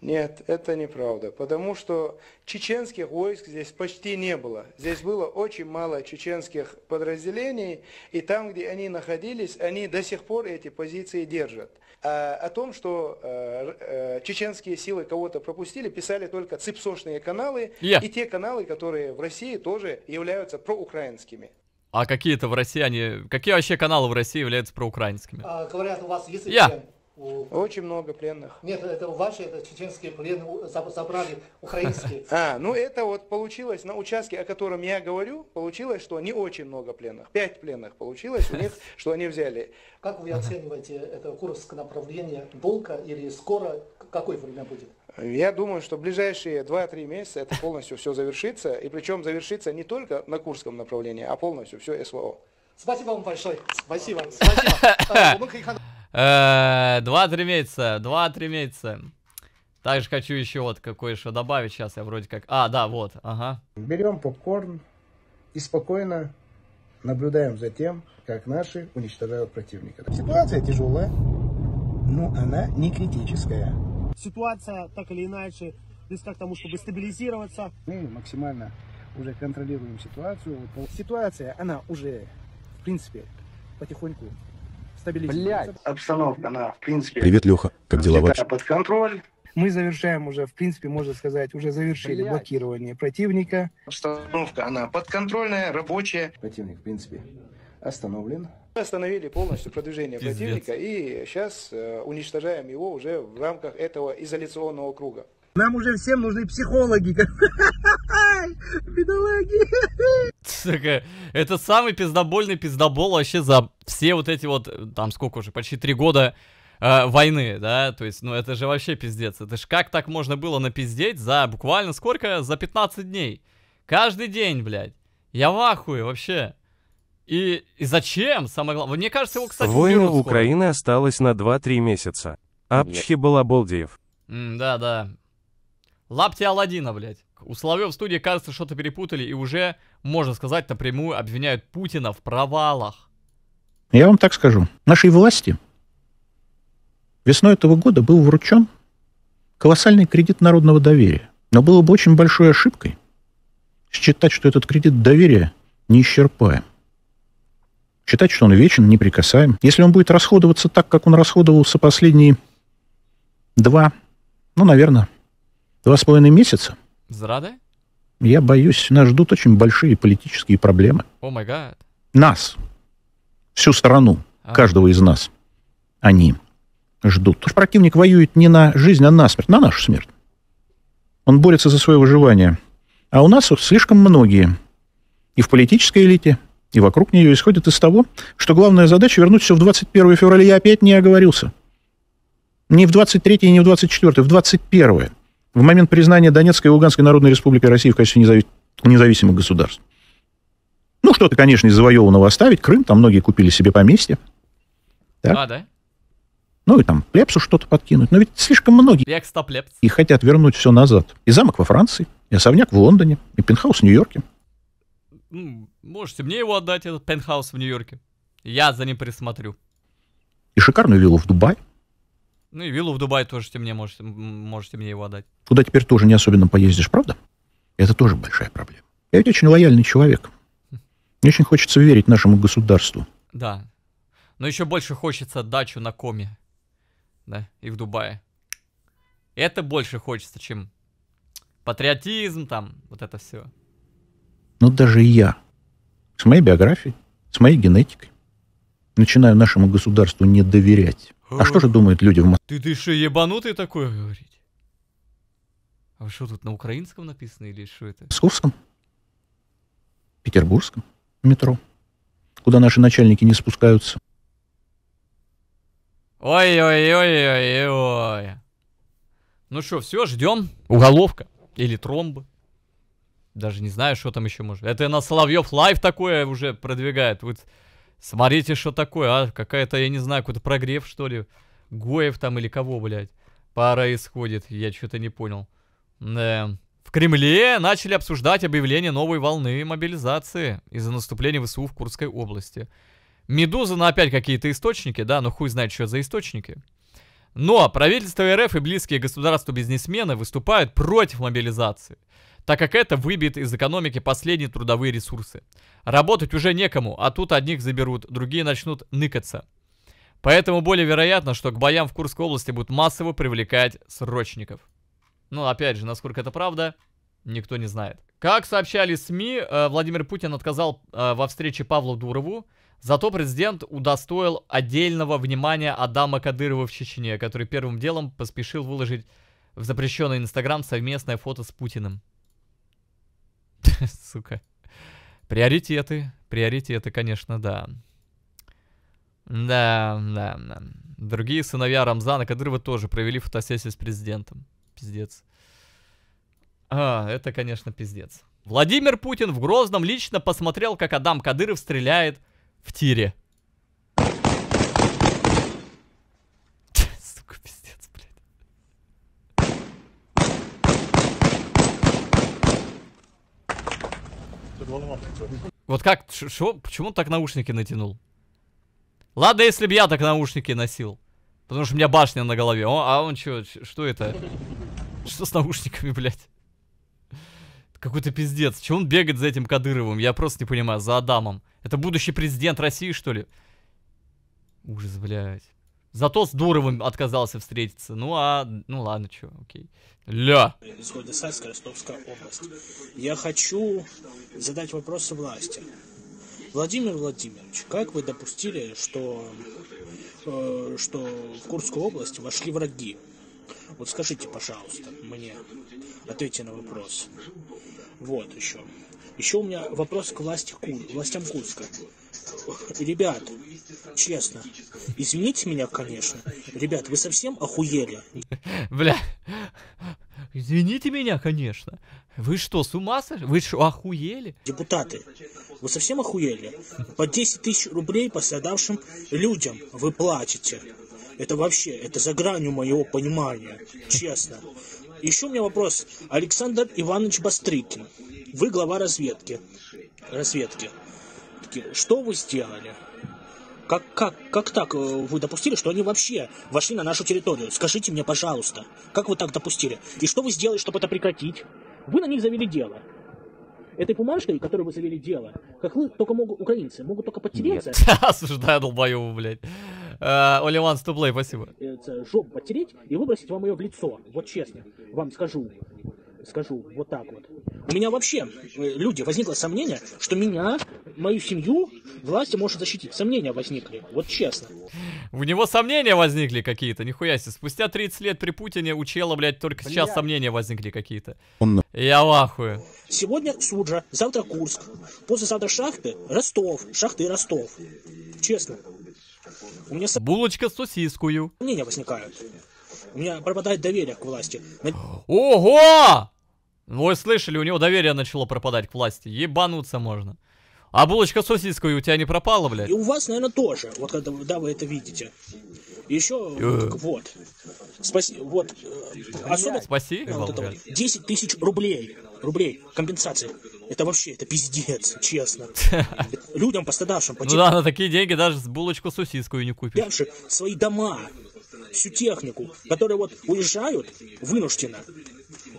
[SPEAKER 9] Нет, это неправда, потому что чеченских войск здесь почти не было. Здесь было очень мало чеченских подразделений, и там, где они находились, они до сих пор эти позиции держат. А о том, что э, э, чеченские силы кого-то пропустили, писали только цепсошные каналы yeah. и те каналы, которые в России тоже являются проукраинскими.
[SPEAKER 1] А какие-то в России, они... Какие вообще каналы в России являются проукраинскими?
[SPEAKER 9] А, говорят, у вас есть... Я. У... Очень много пленных. Нет, это ваши, это чеченские пленные забрали, украинские. А, ну это вот получилось на участке, о котором я говорю, получилось, что не очень много пленных. Пять пленных получилось у них, что они взяли. Как вы оцениваете это курск направление? Долго или скоро? Какое время будет? Я думаю, что ближайшие 2-3 месяца это полностью все завершится. И причем завершится не только на Курском направлении, а полностью все СВО. Спасибо вам большое. Спасибо. Ну,
[SPEAKER 1] э, два-три месяца. два-три месяца. Также хочу еще вот кое-что добавить. Сейчас я вроде как... А, да, вот. Ага.
[SPEAKER 9] Берем попкорн и спокойно наблюдаем за тем, как наши уничтожают противника. Ситуация тяжелая, но она не критическая.
[SPEAKER 4] Ситуация так или
[SPEAKER 9] иначе близка к тому, чтобы стабилизироваться. Мы максимально уже контролируем ситуацию. Ситуация, она уже, в принципе, потихоньку стабилизируется. Блядь, обстановка, она, в принципе... Привет, Леха, как дела вообще? Под контроль. Мы завершаем уже, в принципе, можно сказать, уже завершили Блядь. блокирование противника. Обстановка, она подконтрольная, рабочая. Противник, в принципе, остановлен. Мы остановили полностью продвижение противника и сейчас э, уничтожаем его уже в рамках этого изоляционного круга. Нам уже всем нужны психологи.
[SPEAKER 1] Бедолаги. Это самый пиздобольный пиздобол вообще за все вот эти вот, э, там сколько уже, почти три года э, войны, да, то есть, ну это же вообще пиздец, это же как так можно было напиздеть за буквально сколько, за 15 дней, каждый день, блядь, я в ахуе вообще. И, и зачем? Самое главное. Мне кажется, его, кстати, Война Украины
[SPEAKER 2] осталось на 2-3 месяца. Апчхи Балаболдиев.
[SPEAKER 1] Да-да. Лапти Алладина, блядь. У Соловьев в студии, кажется, что-то перепутали и уже, можно сказать, напрямую обвиняют Путина в провалах.
[SPEAKER 5] Я вам так скажу. Нашей власти весной этого года был вручен колоссальный кредит народного доверия. Но было бы очень большой ошибкой считать, что этот кредит доверия не исчерпаем считать, что он вечен, неприкасаем. Если он будет расходоваться так, как он расходовался последние два, ну, наверное, два с половиной месяца. Зрады? Я боюсь, нас ждут очень большие политические проблемы. О май гад. Нас. Всю страну. А. Каждого из нас. Они ждут. Потому что противник воюет не на жизнь, а на смерть. На нашу смерть. Он борется за свое выживание. А у нас слишком многие. И в политической элите, и вокруг нее исходит из того, что главная задача вернуть все в 21 февраля. Я опять не оговорился. Не в 23 и не в 24, в 21 в момент признания Донецкой и Луганской Народной Республики России в качестве незави... независимых государств. Ну, что-то, конечно, из завоеванного оставить. Крым, там многие купили себе поместье. Так? А, да? Ну, и там плепсу что-то подкинуть. Но ведь слишком многие
[SPEAKER 1] Плекс-то-плепс.
[SPEAKER 5] и хотят вернуть все назад. И замок во Франции, и особняк в Лондоне, и пентхаус в Нью-Йорке.
[SPEAKER 1] Можете мне его отдать, этот пентхаус в Нью-Йорке. Я за ним присмотрю.
[SPEAKER 5] И шикарную виллу в Дубай.
[SPEAKER 1] Ну и виллу в Дубай тоже ты мне можете, можете мне его отдать.
[SPEAKER 5] Куда теперь тоже не особенно поездишь, правда? Это тоже большая проблема. Я ведь очень лояльный человек. Мне очень хочется верить нашему государству.
[SPEAKER 1] Да. Но еще больше хочется дачу на коме. Да, и в Дубае. Это больше хочется, чем патриотизм там, вот это все.
[SPEAKER 5] Но даже я с моей биографией, с моей генетикой. Начинаю нашему государству не доверять. А что же думают люди в Москве? Ты,
[SPEAKER 1] ты что, ебанутый такое говорить? А что тут на украинском написано или что это?
[SPEAKER 5] Псковском, петербургском метро, куда наши начальники не спускаются.
[SPEAKER 1] Ой-ой-ой-ой-ой. Ну что, все, ждем. Уголовка или тромбы даже не знаю, что там еще может. Это на Соловьев Лайв такое уже продвигает. Вот смотрите, что такое, а? Какая-то, я не знаю, какой-то прогрев, что ли. Гоев там или кого, блядь. Пара исходит, я что-то не понял. Да. В Кремле начали обсуждать объявление новой волны мобилизации из-за наступления ВСУ в Курской области. Медуза на ну, опять какие-то источники, да, но ну, хуй знает, что за источники. Но ну, а правительство РФ и близкие государству бизнесмены выступают против мобилизации так как это выбьет из экономики последние трудовые ресурсы. Работать уже некому, а тут одних заберут, другие начнут ныкаться. Поэтому более вероятно, что к боям в Курской области будут массово привлекать срочников. Ну, опять же, насколько это правда, никто не знает. Как сообщали СМИ, э, Владимир Путин отказал э, во встрече Павлу Дурову, Зато президент удостоил отдельного внимания Адама Кадырова в Чечне, который первым делом поспешил выложить в запрещенный Инстаграм совместное фото с Путиным. Сука. Приоритеты. Приоритеты, конечно, да. Да, да, да. Другие сыновья Рамзана Кадырова тоже провели фотосессию с президентом. Пиздец. А, это, конечно, пиздец. Владимир Путин в Грозном лично посмотрел, как Адам Кадыров стреляет в тире. Вот как, шо, почему так наушники натянул? Ладно, если бы я так наушники носил. Потому что у меня башня на голове. О, а он что, что это? Что с наушниками, блядь? Какой-то пиздец. Чего он бегает за этим Кадыровым? Я просто не понимаю. За Адамом. Это будущий президент России, что ли? Ужас, блядь. Зато с Дуровым отказался встретиться. Ну а, ну ладно, чё, окей. Ля.
[SPEAKER 4] Исходный сайт Скоростовская область. Я хочу задать вопросы власти. Владимир Владимирович, как вы допустили, что, э, что в Курскую область вошли враги? Вот скажите, пожалуйста, мне, ответьте на вопрос. Вот еще. Еще у меня вопрос к власти Кур, властям Курска. Ребят, честно, извините меня, конечно. Ребят, вы совсем охуели? Бля, извините меня, конечно. Вы что, с ума сошли? Вы что, охуели? Депутаты, вы совсем охуели? По 10 тысяч рублей пострадавшим людям вы платите. Это вообще, это за гранью моего понимания, честно. Еще у меня вопрос. Александр Иванович Бастрыкин, вы глава разведки. Разведки ошибки. Что вы сделали? Как, как, как так э, вы допустили, что они вообще вошли на нашу территорию? Скажите мне, пожалуйста, как вы так допустили? И что вы сделали, чтобы это прекратить? Вы на них завели дело. Этой бумажкой, которой вы завели дело, как вы только могут украинцы, могут только потереться. Нет.
[SPEAKER 1] Осуждаю долбоева, блядь. Э, Оливан, ступлей, спасибо.
[SPEAKER 4] Э, Жопу потереть и выбросить вам ее в лицо. Вот честно, вам скажу. Скажу вот так вот. У меня вообще, э, люди, возникло сомнение, что меня, мою семью, власти может защитить. Сомнения возникли, вот честно.
[SPEAKER 1] У него сомнения возникли какие-то, нихуя себе. Спустя 30 лет при Путине у чела, блядь, только Бля. сейчас сомнения возникли какие-то.
[SPEAKER 4] Он... Я в ахуе. Сегодня Суджа, завтра Курск, послезавтра шахты, Ростов, шахты Ростов. Честно. У меня сом... Булочка с сосискую. Сомнения возникают. У меня пропадает доверие к власти.
[SPEAKER 1] Ого! Вы ну, слышали, у него доверие начало пропадать к власти. Ебануться можно. А булочка сосиска у тебя не пропала, блядь? И
[SPEAKER 4] у вас, наверное, тоже, вот когда да, вы это видите. Еще, вот, э. вот, спаси, вот, э, особо... Спаси, вот, 10 тысяч рублей рублей компенсации. Это вообще, это пиздец, честно. Людям пострадавшим. Ну да, на такие деньги даже
[SPEAKER 1] с булочку сосиску и не купишь.
[SPEAKER 4] Дальше свои дома, всю технику, которые вот уезжают вынужденно.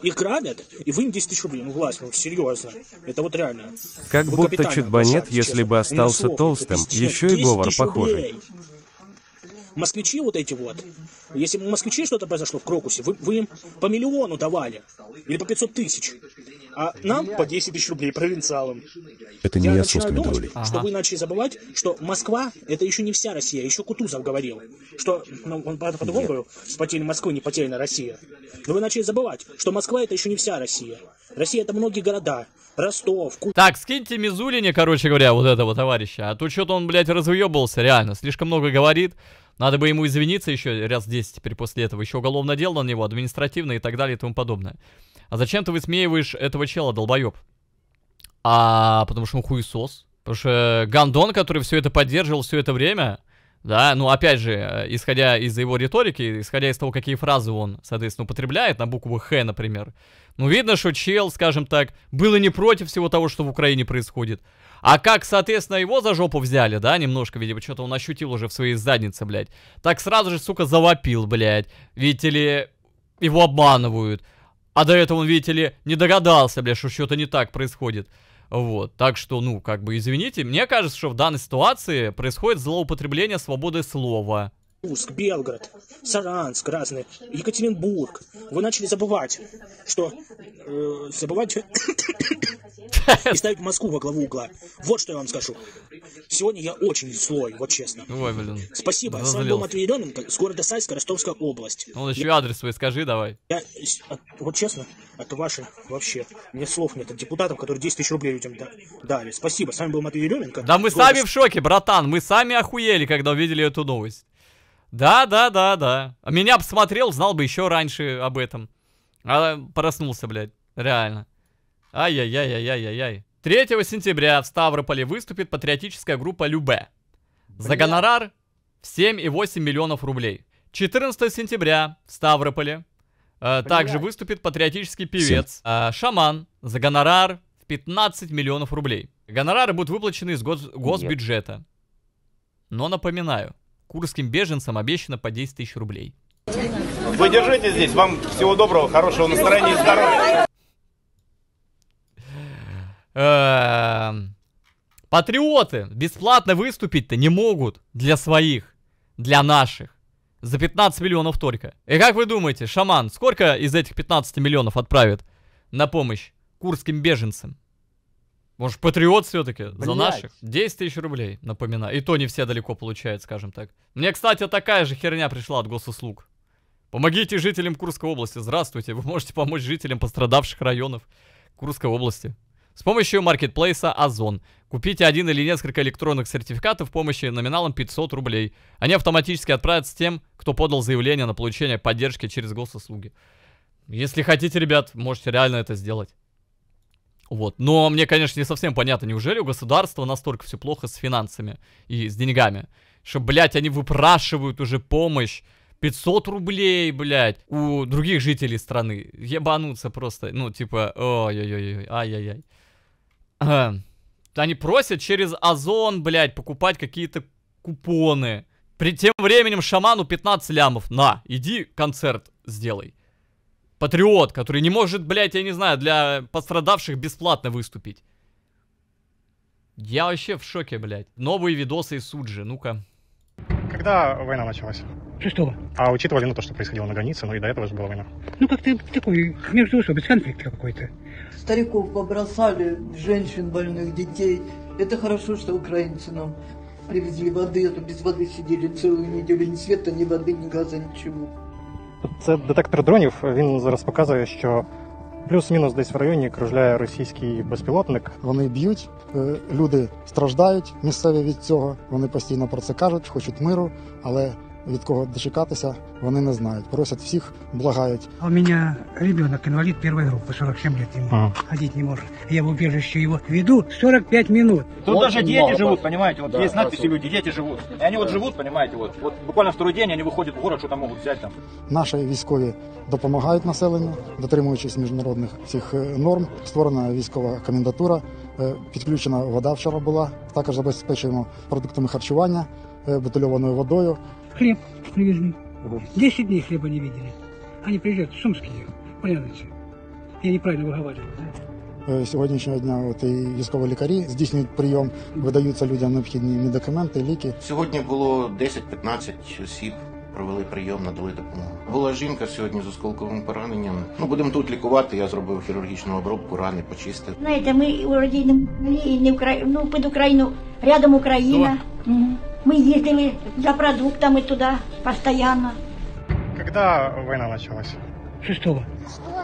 [SPEAKER 4] Их грабят, и вы им 10 тысяч рублей. Ну, власть, ну, серьезно. Это вот реально. Как Вы будто чуть нет, если бы остался толстым. Еще и говор похожий. Рублей москвичи вот эти вот, если у москвичи что-то произошло в Крокусе, вы, вы им по миллиону давали, или по 500 тысяч, а нам по 10 тысяч рублей провинциалам.
[SPEAKER 5] Это не я, я начинаю думать, ага. что вы
[SPEAKER 4] начали забывать, что Москва — это еще не вся Россия, еще Кутузов говорил, что, ну, он по-другому говорил, с потерей не потеряна Россия. Но вы начали забывать, что Москва — это еще не вся Россия. Россия — это многие города, Ростов, Кутузов. Так, скиньте Мизулине,
[SPEAKER 1] короче говоря, вот этого товарища, а то что-то он, блядь, разъебался, реально, слишком много говорит. Надо бы ему извиниться еще раз 10 теперь после этого, еще уголовное дело на него, административное и так далее и тому подобное. А зачем ты высмеиваешь этого чела, долбоеб? А потому что он хуесос. Потому что э, Гандон, который все это поддерживал все это время, да, ну опять же, э, исходя из его риторики, исходя из того, какие фразы он, соответственно, употребляет, на букву «Х», например, ну, видно, что чел, скажем так, было не против всего того, что в Украине происходит. А как, соответственно, его за жопу взяли, да, немножко, видимо, что-то он ощутил уже в своей заднице, блядь. Так сразу же, сука, завопил, блядь. Видите ли, его обманывают. А до этого он, видите ли, не догадался, блядь, что что-то не так происходит. Вот, так что, ну, как бы, извините, мне кажется, что в данной ситуации происходит злоупотребление свободы слова.
[SPEAKER 4] Курск, Белгород, Саранск, разные, Екатеринбург. Вы начали забывать, что э, забывать и ставить Москву во главу угла. Вот что я вам скажу. Сегодня я очень злой, вот честно.
[SPEAKER 1] Ой, блин. Спасибо. Разлил. С вами был Матвей
[SPEAKER 4] Еременко, с города Сайска, Ростовская область.
[SPEAKER 1] Он еще я... адрес свой скажи давай.
[SPEAKER 4] Я... Вот честно, это ваше вообще. Мне слов нет от депутатов, которые 10 тысяч рублей людям дали. Спасибо. С вами был Матвей Еременко. Да мы сами в
[SPEAKER 1] шоке, братан. Мы сами охуели, когда увидели эту новость. Да, да, да, да. А меня посмотрел, знал бы еще раньше об этом. А проснулся, блядь. Реально. Ай-яй-яй-яй-яй-яй. 3 сентября в Ставрополе выступит патриотическая группа Любе. Блин. За гонорар в 7,8 миллионов рублей. 14 сентября в Ставрополе э, также выступит патриотический певец э, Шаман за гонорар в 15 миллионов рублей. Гонорары будут выплачены из гос госбюджета. Но напоминаю, Курским беженцам обещано по 10 тысяч рублей.
[SPEAKER 5] Вы держите здесь. Вам всего доброго, хорошего настроения и
[SPEAKER 3] здоровья.
[SPEAKER 1] Эм, патриоты бесплатно выступить-то не могут для своих, для наших. За 15 миллионов только. И как вы думаете, шаман, сколько из этих 15 миллионов отправит на помощь курским беженцам? Может, патриот все-таки за наших? 10 тысяч рублей, напоминаю. И то не все далеко получают, скажем так. Мне, кстати, такая же херня пришла от госуслуг. Помогите жителям Курской области. Здравствуйте, вы можете помочь жителям пострадавших районов Курской области. С помощью маркетплейса Озон. Купите один или несколько электронных сертификатов помощи номиналом 500 рублей. Они автоматически отправятся тем, кто подал заявление на получение поддержки через госуслуги. Если хотите, ребят, можете реально это сделать. Вот. Но мне, конечно, не совсем понятно, неужели у государства настолько все плохо с финансами и с деньгами, что, блядь, они выпрашивают уже помощь 500 рублей, блядь, у других жителей страны. Ебануться просто. Ну, типа, ой-ой-ой, ай ай, яй эм, Они просят через Озон, блядь, покупать какие-то купоны. При тем временем шаману 15 лямов. На, иди концерт сделай патриот, который не может, блядь, я не знаю, для пострадавших бесплатно выступить. Я вообще в шоке, блядь. Новые видосы из Суджи, ну-ка.
[SPEAKER 3] Когда война началась? Шестого. А учитывали, ну, то, что происходило на границе, ну и до этого же была война.
[SPEAKER 8] Ну, как-то такой между междуусобиц, конфликт какой-то. Стариков побросали, женщин больных, детей. Это хорошо, что украинцы нам привезли воды, а то без воды сидели целую неделю, ни света, ни воды, ни газа, ничего.
[SPEAKER 3] Це детектор дронів. Він зараз показує, що плюс-мінус десь в районі кружляє російський безпілотник. Вони б'ють, е,
[SPEAKER 8] люди страждають місцеві від цього. Вони постійно про це кажуть, хочуть миру, але від кого дочекатися, вони не знають. Просять всіх, благають. У мене ребенок інвалід першої групи, 47 років йому. ходити не може. Я в убежище його веду 45 минут. Тут даже дети живуть, живут, понимаете, вот да, есть надписи люди,
[SPEAKER 3] дети живут. И они вот живут, понимаете, вот, вот буквально второй день они выходят в город, что там могут взять там.
[SPEAKER 8] Наші військові допомагають населенню, дотримуючись міжнародних цих е, норм. Створена військова комендатура, е, підключена вода вчора була. Також забезпечуємо продуктами харчування е, бутильованою водою. Хлеб привезли. Десять дней хлеба не видели. Они приезжают, сумские, поляницы. Я неправильно выговариваю. Да? Э, Сьогоднішнього дня от і військові лікарі здійснюють прийом, видаються людям необхідні медикаменти, ліки.
[SPEAKER 5] Сьогодні було 10-15 осіб, провели прийом, надали допомогу. Була жінка сьогодні з осколковим пораненням. Ну будемо тут лікувати. Я зробив хірургічну обробку, рани почистив. Знаєте, ми у родині не в Украї... ну, під Україну рядом Україна. Угу. Мы ездили за продуктом и туда постоянно.
[SPEAKER 3] Когда война началась? Шестого.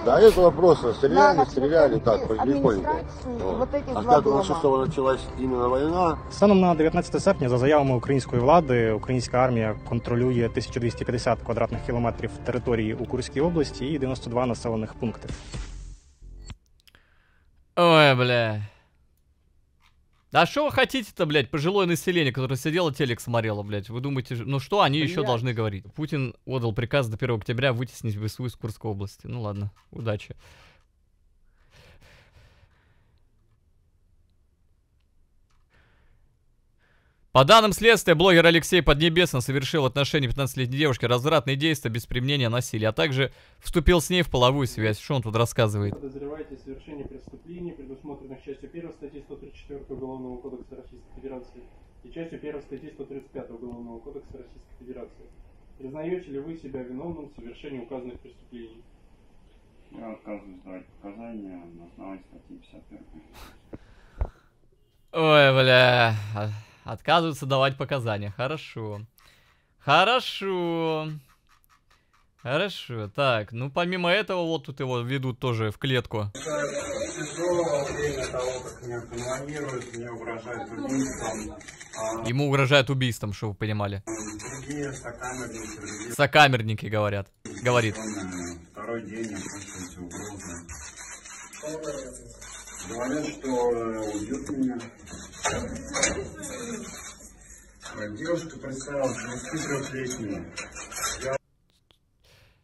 [SPEAKER 3] Да, это
[SPEAKER 8] вопрос Стреляли, стреляли так, потихоньку. Вот. А у нас шестого началась
[SPEAKER 3] именно война? Станом на 19 серпня, за заявами української влади, українська армія контролює 1250 квадратних кілометрів території у Курській області і 92 населених пунктів.
[SPEAKER 1] Ой, бля. Да а что вы хотите-то, блядь, пожилое население, которое сидело, телек смотрело, блядь? Вы думаете, ну что они блядь. еще должны говорить? Путин отдал приказ до 1 октября вытеснить ВСУ из Курской области. Ну ладно, удачи. По данным следствия, блогер Алексей Поднебесный совершил в отношении 15-летней девушки развратные действия без применения насилия, а также вступил с ней в половую связь. Что он тут рассказывает?
[SPEAKER 3] Подозреваете совершение преступления, предусмотрено частью 1 статьи 134 Уголовного кодекса Российской Федерации и частью 1 статьи 135 Уголовного кодекса Российской Федерации. Признаете ли вы себя виновным в совершении указанных преступлений? Я отказываюсь
[SPEAKER 6] давать показания на основании статьи 51.
[SPEAKER 1] Ой, бля. А, отказываются давать показания. Хорошо. Хорошо. Хорошо, так, ну помимо этого, вот тут его ведут тоже в клетку. Ему угрожают убийством, чтобы вы понимали.
[SPEAKER 6] Сокамерники,
[SPEAKER 1] сокамерники говорят. Говорит.
[SPEAKER 6] Второй день Говорят, что убьют меня. Девушка представилась 23-летняя.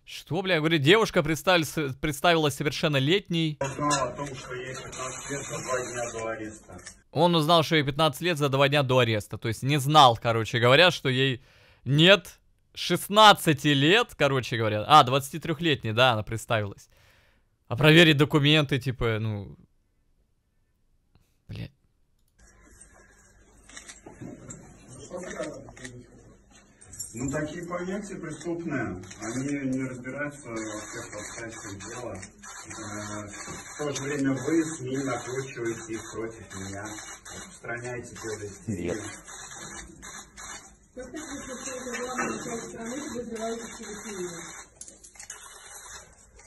[SPEAKER 1] Что, бля, говорит, девушка представилась, представилась летней.
[SPEAKER 6] Узнал о том, что ей 15 лет за 2 дня до ареста.
[SPEAKER 1] Он узнал, что ей 15 лет за 2 дня до ареста. То есть не знал, короче говоря, что ей нет 16 лет, короче говоря. А, 23-летней, да, она представилась. А проверить документы, типа, ну... Блядь.
[SPEAKER 6] Ну, такие понятия преступные, они не разбираются вообще всех обстоятельствах дела. Э, в то же время вы с ними накручиваете их против меня, распространяете те же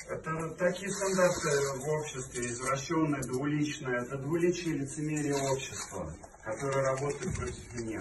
[SPEAKER 6] это такие стандарты в обществе, извращенные, двуличные. Это двуличие лицемерие общества, которое работает против меня.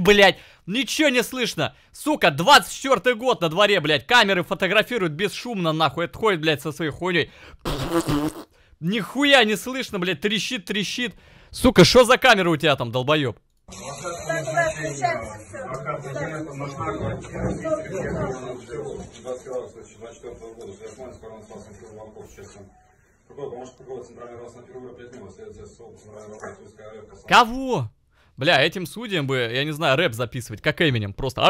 [SPEAKER 1] Блять, Ничего не слышно. Сука, 24 год на дворе, блять, Камеры фотографируют бесшумно, нахуй. Отходит, блядь, со своей хуйней. Нихуя не слышно, блядь. Трещит, трещит. Сука, что за камера у тебя там, долбоеб?
[SPEAKER 8] Кого?
[SPEAKER 1] Бля, этим судьям бы, я не знаю, рэп записывать, как именем просто...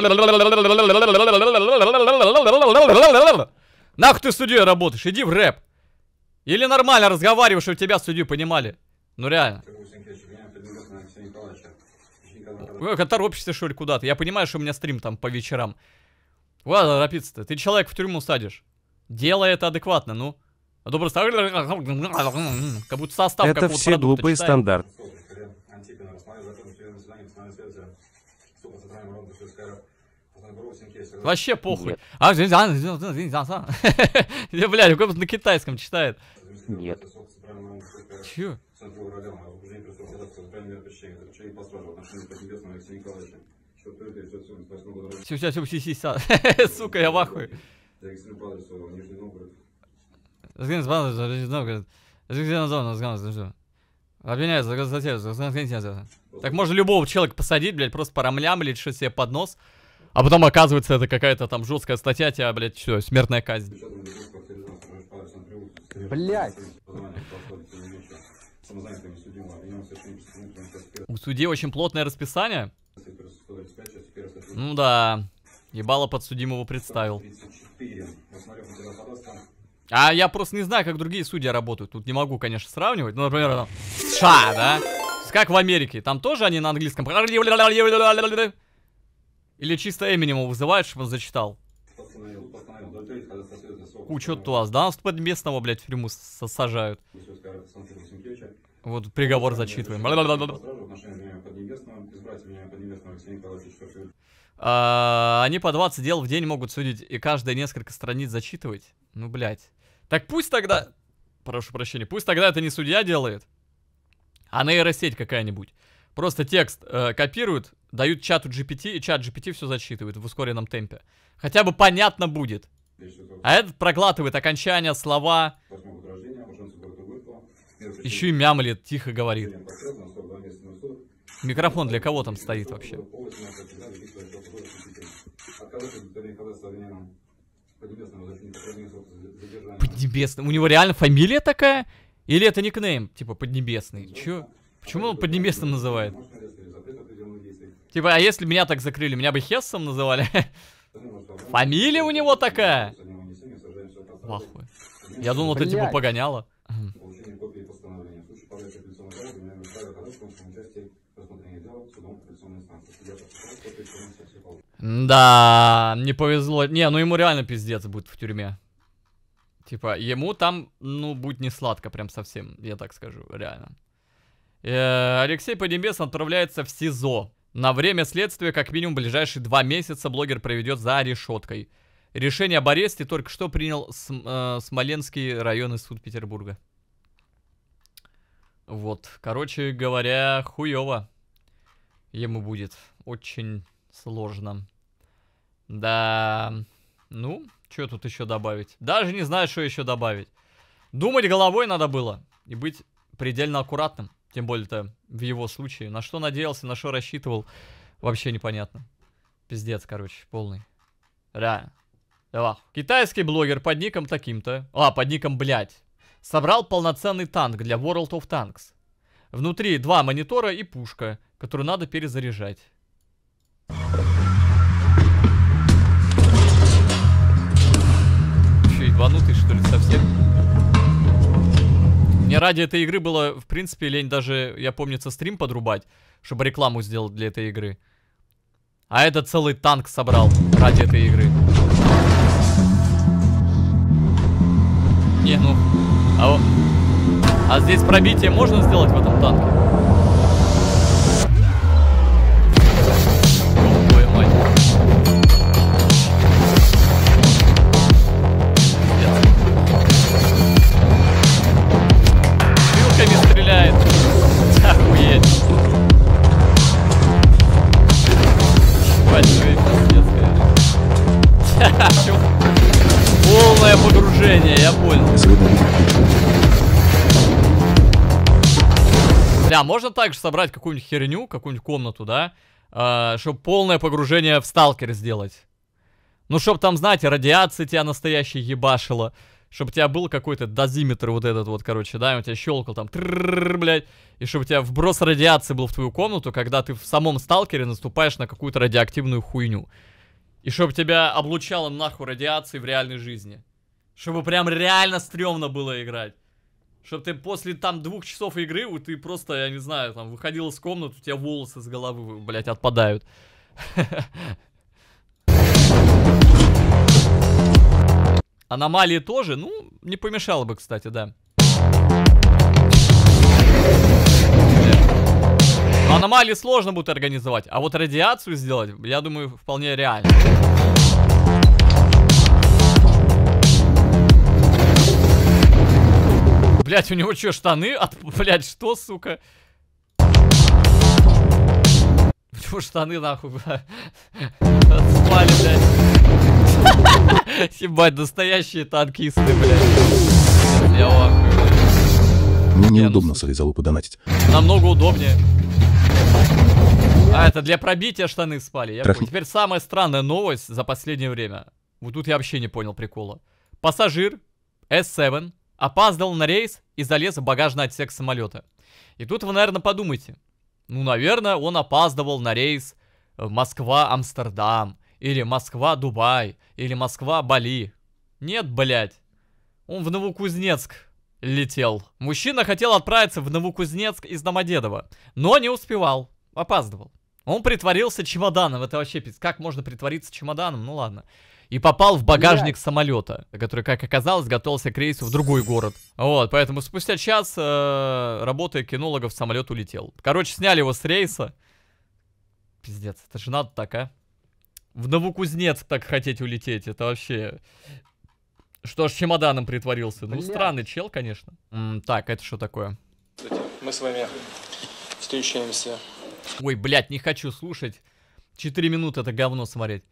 [SPEAKER 1] Нах ты судьей работаешь, иди в рэп. Или нормально разговариваешь, чтобы тебя судью понимали. Ну реально. Как торопишься, что ли, куда-то? Я понимаю, что у меня стрим там по вечерам. Ладно, торопиться-то. Ты человек в тюрьму садишь. Делай это адекватно, ну. А то просто... Как будто
[SPEAKER 2] состав Это все глупые стандарты.
[SPEAKER 6] Антипина, рассмотрел закон члены заседания Национального совета Супа Центрального народа Сельская Вообще похуй. Нет. А,
[SPEAKER 1] блядь, как на китайском читает.
[SPEAKER 6] Нет. Чё? Все, все, все, все, все, сука, я в ахуе. Нижний Новгород.
[SPEAKER 1] Нижний Новгород. Нижний Новгород. Обвиняю за, Так можно любого человека посадить, блядь, просто порамлямлить что себе под нос. А потом оказывается это какая-то там жесткая статья, тебя, блядь, все, смертная казнь.
[SPEAKER 6] Блядь! У
[SPEAKER 1] судьи очень плотное расписание. Ну да. Ебало подсудимого представил. 34. А я просто не знаю, как другие судьи работают. Тут не могу, конечно, сравнивать. Ну, например, там, США, да? Как в Америке. Там тоже они на английском. Или чисто Эминему вызывают, чтобы он зачитал.
[SPEAKER 6] Кучу у вас,
[SPEAKER 1] да? Нас тут под местного, блядь, в тюрьму сажают. Вот приговор зачитываем. А, они по 20 дел в день могут судить и каждые несколько страниц зачитывать. Ну, блядь. Так пусть тогда... Прошу прощения. Пусть тогда это не судья делает, а нейросеть какая-нибудь. Просто текст э, копируют, дают чату GPT, и чат GPT все зачитывает в ускоренном темпе. Хотя бы понятно будет. А этот проглатывает окончания, слова.
[SPEAKER 6] Еще и мямлит, тихо говорит.
[SPEAKER 1] Микрофон для кого там стоит вообще? Поднебесный. У него реально фамилия такая? Или это никнейм, типа Поднебесный? Чё? Почему он Поднебесным называет? Типа, а если меня так закрыли, меня бы Хессом называли? Фамилия у него такая?
[SPEAKER 6] Вахуй. Я думал, ты типа погоняла.
[SPEAKER 1] Да, не повезло. Не, ну ему реально пиздец будет в тюрьме. Типа, ему там, ну, будет не сладко прям совсем, я так скажу, реально. Э, Алексей Поднебесный отправляется в СИЗО. На время следствия, как минимум, ближайшие два месяца блогер проведет за решеткой. Решение об аресте только что принял См, э, Смоленский районный суд Петербурга. Вот, короче говоря, хуёво ему будет очень сложно. Да, ну, что тут еще добавить? Даже не знаю, что еще добавить. Думать головой надо было и быть предельно аккуратным. Тем более-то в его случае. На что надеялся, на что рассчитывал, вообще непонятно. Пиздец, короче, полный. Реально. Давай. Китайский блогер под ником таким-то. А, под ником, блядь. Собрал полноценный танк для World of Tanks. Внутри два монитора и пушка которую надо перезаряжать. Че, ебанутый что ли совсем? Мне ради этой игры было, в принципе, лень даже, я помнится, стрим подрубать, чтобы рекламу сделать для этой игры. А это целый танк собрал ради этой игры. Не, ну... А, а здесь пробитие можно сделать в этом танке? ебальника Полное погружение, я понял. Бля, можно также собрать какую-нибудь херню, какую-нибудь комнату, да? Э, а, чтобы полное погружение в сталкер сделать. Ну, чтобы там, знаете, радиация тебя настоящая ебашила чтобы у тебя был какой-то дозиметр вот этот вот, короче, да, и он тебя щелкал там, блядь, и чтобы у тебя вброс радиации был в твою комнату, когда ты в самом сталкере наступаешь на какую-то радиоактивную хуйню. И чтобы тебя облучало нахуй радиации в реальной жизни. Чтобы прям реально стрёмно было играть. Чтобы ты после там двух часов игры, ты просто, я не знаю, там, выходил из комнаты, у тебя волосы с головы, блядь, отпадают. Аномалии тоже, ну, не помешало бы, кстати, да. Но аномалии сложно будет организовать, а вот радиацию сделать, я думаю, вполне реально. Блять, у него что, штаны? От... Блять, что, сука? У него штаны, нахуй, отспали, блядь. Ебать, настоящие танкисты, блядь. Я
[SPEAKER 5] Мне ну неудобно с этой Аризалу подонатить.
[SPEAKER 1] Намного удобнее. А, это для пробития штаны спали. Я Трах... Теперь самая странная новость за последнее время. Вот тут я вообще не понял прикола. Пассажир S7 опаздывал на рейс и залез в багажный отсек самолета. И тут вы, наверное, подумайте. Ну, наверное, он опаздывал на рейс Москва-Амстердам. Или Москва-Дубай. Или Москва-Бали. Нет, блядь. Он в Новокузнецк летел. Мужчина хотел отправиться в Новокузнецк из Домодедова, но не успевал. Опаздывал. Он притворился чемоданом. Это вообще пиздец. Как можно притвориться чемоданом? Ну ладно. И попал в багажник yeah. самолета, который, как оказалось, готовился к рейсу в другой город. Вот, поэтому спустя час э, работы кинологов самолет улетел. Короче, сняли его с рейса. Пиздец, это же надо так, а? в Новокузнецк так хотеть улететь, это вообще... Что ж чемоданом притворился? Ну, блядь. Ну, странный чел, конечно. М так, это что такое?
[SPEAKER 9] Мы с вами встречаемся.
[SPEAKER 1] Ой, блядь, не хочу слушать. Четыре минуты это говно смотреть.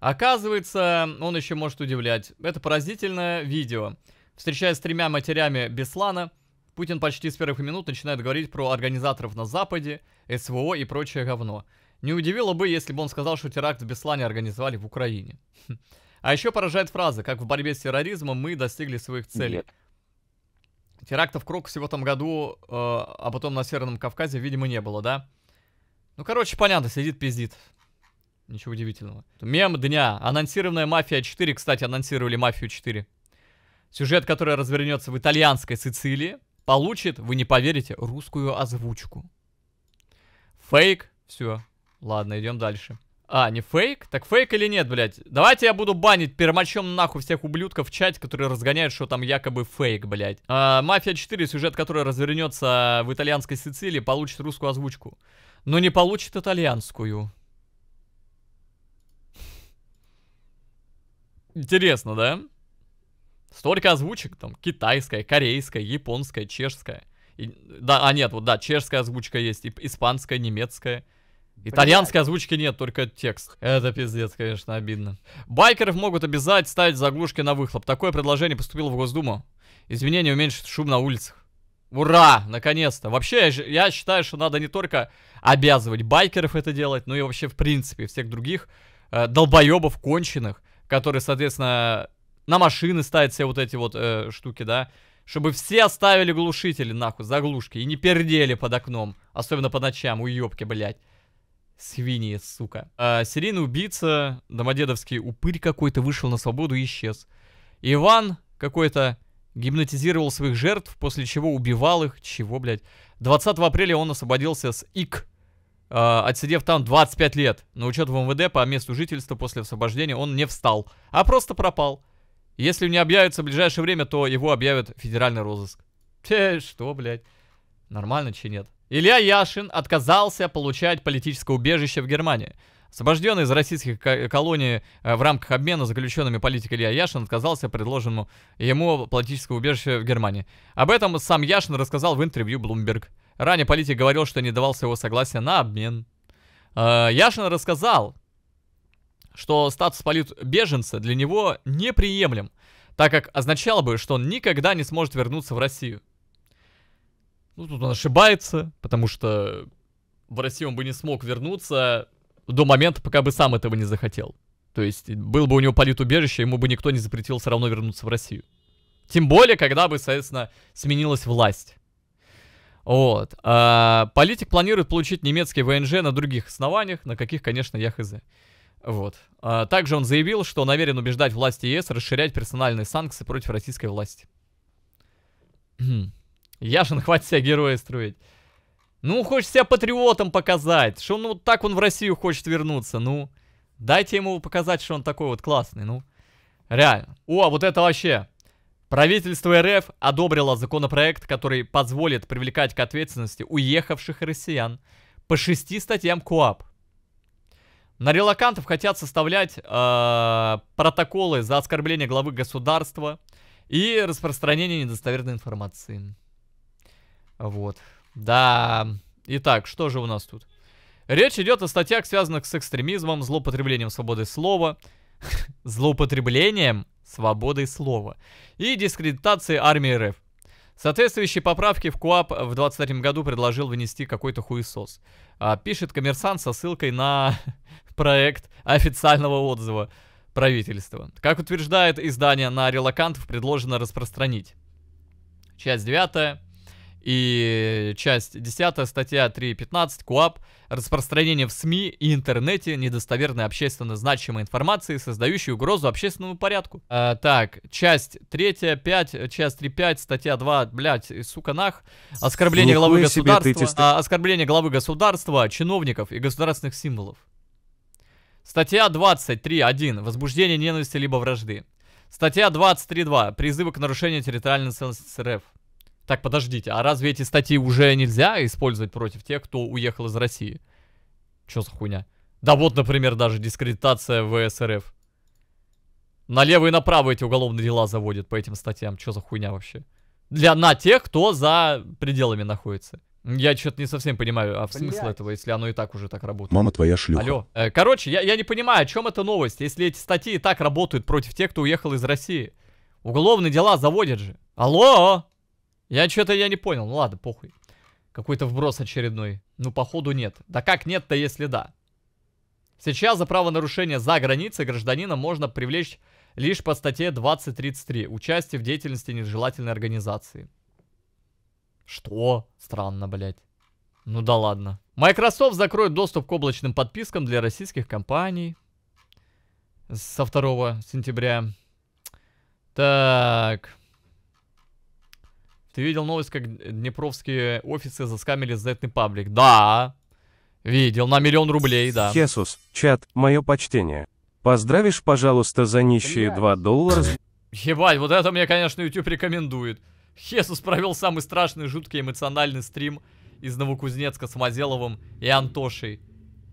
[SPEAKER 1] Оказывается, он еще может удивлять. Это поразительное видео. Встречаясь с тремя матерями Беслана, Путин почти с первых минут начинает говорить про организаторов на Западе, СВО и прочее говно. Не удивило бы, если бы он сказал, что теракт в Беслане организовали в Украине. Хм. А еще поражает фраза, как в борьбе с терроризмом мы достигли своих целей. Нет. Терактов Крок всего там году, э, а потом на Северном Кавказе, видимо, не было, да? Ну, короче, понятно, сидит, пиздит. Ничего удивительного. Мем дня. Анонсированная «Мафия 4». Кстати, анонсировали «Мафию 4». Сюжет, который развернется в итальянской Сицилии, получит, вы не поверите, русскую озвучку. Фейк. Все. Ладно, идем дальше. А, не фейк? Так фейк или нет, блядь? Давайте я буду банить пермачом нахуй всех ублюдков в чате, которые разгоняют, что там якобы фейк, блядь. А, Мафия 4, сюжет который развернется в итальянской Сицилии, получит русскую озвучку. Но не получит итальянскую. Интересно, да? Столько озвучек, там, китайская, корейская, японская, чешская. И, да, а нет, вот да, чешская озвучка есть, и, испанская, немецкая. Итальянской озвучки нет, только текст. Это пиздец, конечно, обидно. Байкеров могут обязать ставить заглушки на выхлоп. Такое предложение поступило в Госдуму. Изменение уменьшит шум на улицах. Ура! Наконец-то! Вообще, я, я считаю, что надо не только обязывать байкеров это делать, но и вообще, в принципе, всех других э, долбоебов конченых, которые, соответственно, на машины ставят все вот эти вот э, штуки, да, чтобы все оставили глушители, нахуй, заглушки, и не пердели под окном, особенно по ночам, уебки, блядь свиньи, сука. А, серийный убийца, домодедовский упырь какой-то вышел на свободу и исчез. Иван какой-то гипнотизировал своих жертв, после чего убивал их. Чего, блядь? 20 апреля он освободился с ИК, э, отсидев там 25 лет. На учет в МВД по месту жительства после освобождения он не встал, а просто пропал. Если не объявится в ближайшее время, то его объявят федеральный розыск. Че, что, блядь? Нормально, че нет? Илья Яшин отказался получать политическое убежище в Германии. Освобожденный из российских колоний э, в рамках обмена заключенными политик Илья Яшин отказался предложенному ему политическое убежище в Германии. Об этом сам Яшин рассказал в интервью Bloomberg. Ранее политик говорил, что не давал своего согласия на обмен. Э, Яшин рассказал, что статус политбеженца для него неприемлем, так как означало бы, что он никогда не сможет вернуться в Россию. Ну, тут он ошибается, потому что в Россию он бы не смог вернуться до момента, пока бы сам этого не захотел. То есть, был бы у него политубежище, ему бы никто не запретил все равно вернуться в Россию. Тем более, когда бы, соответственно, сменилась власть. Вот. А, политик планирует получить немецкий ВНЖ на других основаниях, на каких, конечно, я хз. Вот. А, также он заявил, что намерен убеждать власти ЕС расширять персональные санкции против российской власти. Хм. Я же хватит себя героя строить. Ну, хочет себя патриотом показать, что ну так он в Россию хочет вернуться, ну. Дайте ему показать, что он такой вот классный, ну. Реально. О, а вот это вообще. Правительство РФ одобрило законопроект, который позволит привлекать к ответственности уехавших россиян по шести статьям КОАП. На релакантов хотят составлять э, протоколы за оскорбление главы государства и распространение недостоверной информации. Вот. Да. Итак, что же у нас тут? Речь идет о статьях, связанных с экстремизмом, злоупотреблением свободы слова, злоупотреблением свободы слова и дискредитацией армии РФ. Соответствующие поправки в КУАП в 23 году предложил внести какой-то хуесос. А, пишет коммерсант со ссылкой на проект официального отзыва правительства. Как утверждает издание на релакантов, предложено распространить. Часть 9. И часть 10, статья 3.15 КУАП «Распространение в СМИ и интернете недостоверной общественно значимой информации, создающей угрозу общественному порядку». А, так, часть 3, 5, часть 3.5, статья 2, блядь, сука нах. Оскорбление главы государства, а, оскорбление главы государства, чиновников и государственных символов. Статья 23.1. Возбуждение ненависти либо вражды. Статья 23.2. Призывы к нарушению территориальной целостности РФ. Так, подождите, а разве эти статьи уже нельзя использовать против тех, кто уехал из России? Чё за хуйня? Да вот, например, даже дискредитация ВСРФ. Налево и направо эти уголовные дела заводят по этим статьям. Чё за хуйня вообще? Для на тех, кто за пределами находится. Я что-то не совсем понимаю, а в смысл этого, если оно и так уже так работает. Мама твоя шлюха. Алло. Э, короче, я, я не понимаю, о чем эта новость, если эти статьи и так работают против тех, кто уехал из России. Уголовные дела заводят же. Алло! Я что-то я не понял. Ну ладно, похуй. Какой-то вброс очередной. Ну, походу, нет. Да как нет-то, если да? Сейчас за правонарушение за границей гражданина можно привлечь лишь по статье 2033 «Участие в деятельности нежелательной организации». Что? Странно, блядь. Ну да ладно. Microsoft закроет доступ к облачным подпискам для российских компаний со 2 сентября. Так... Ты видел новость, как днепровские офисы заскамили Зетный паблик? Да. Видел, на миллион рублей, да. Хесус,
[SPEAKER 2] чат, мое почтение. Поздравишь, пожалуйста, за нищие 2 доллара.
[SPEAKER 1] Ебать, вот это мне, конечно, YouTube рекомендует. Хесус провел самый страшный, жуткий эмоциональный стрим из Новокузнецка с Мазеловым и Антошей.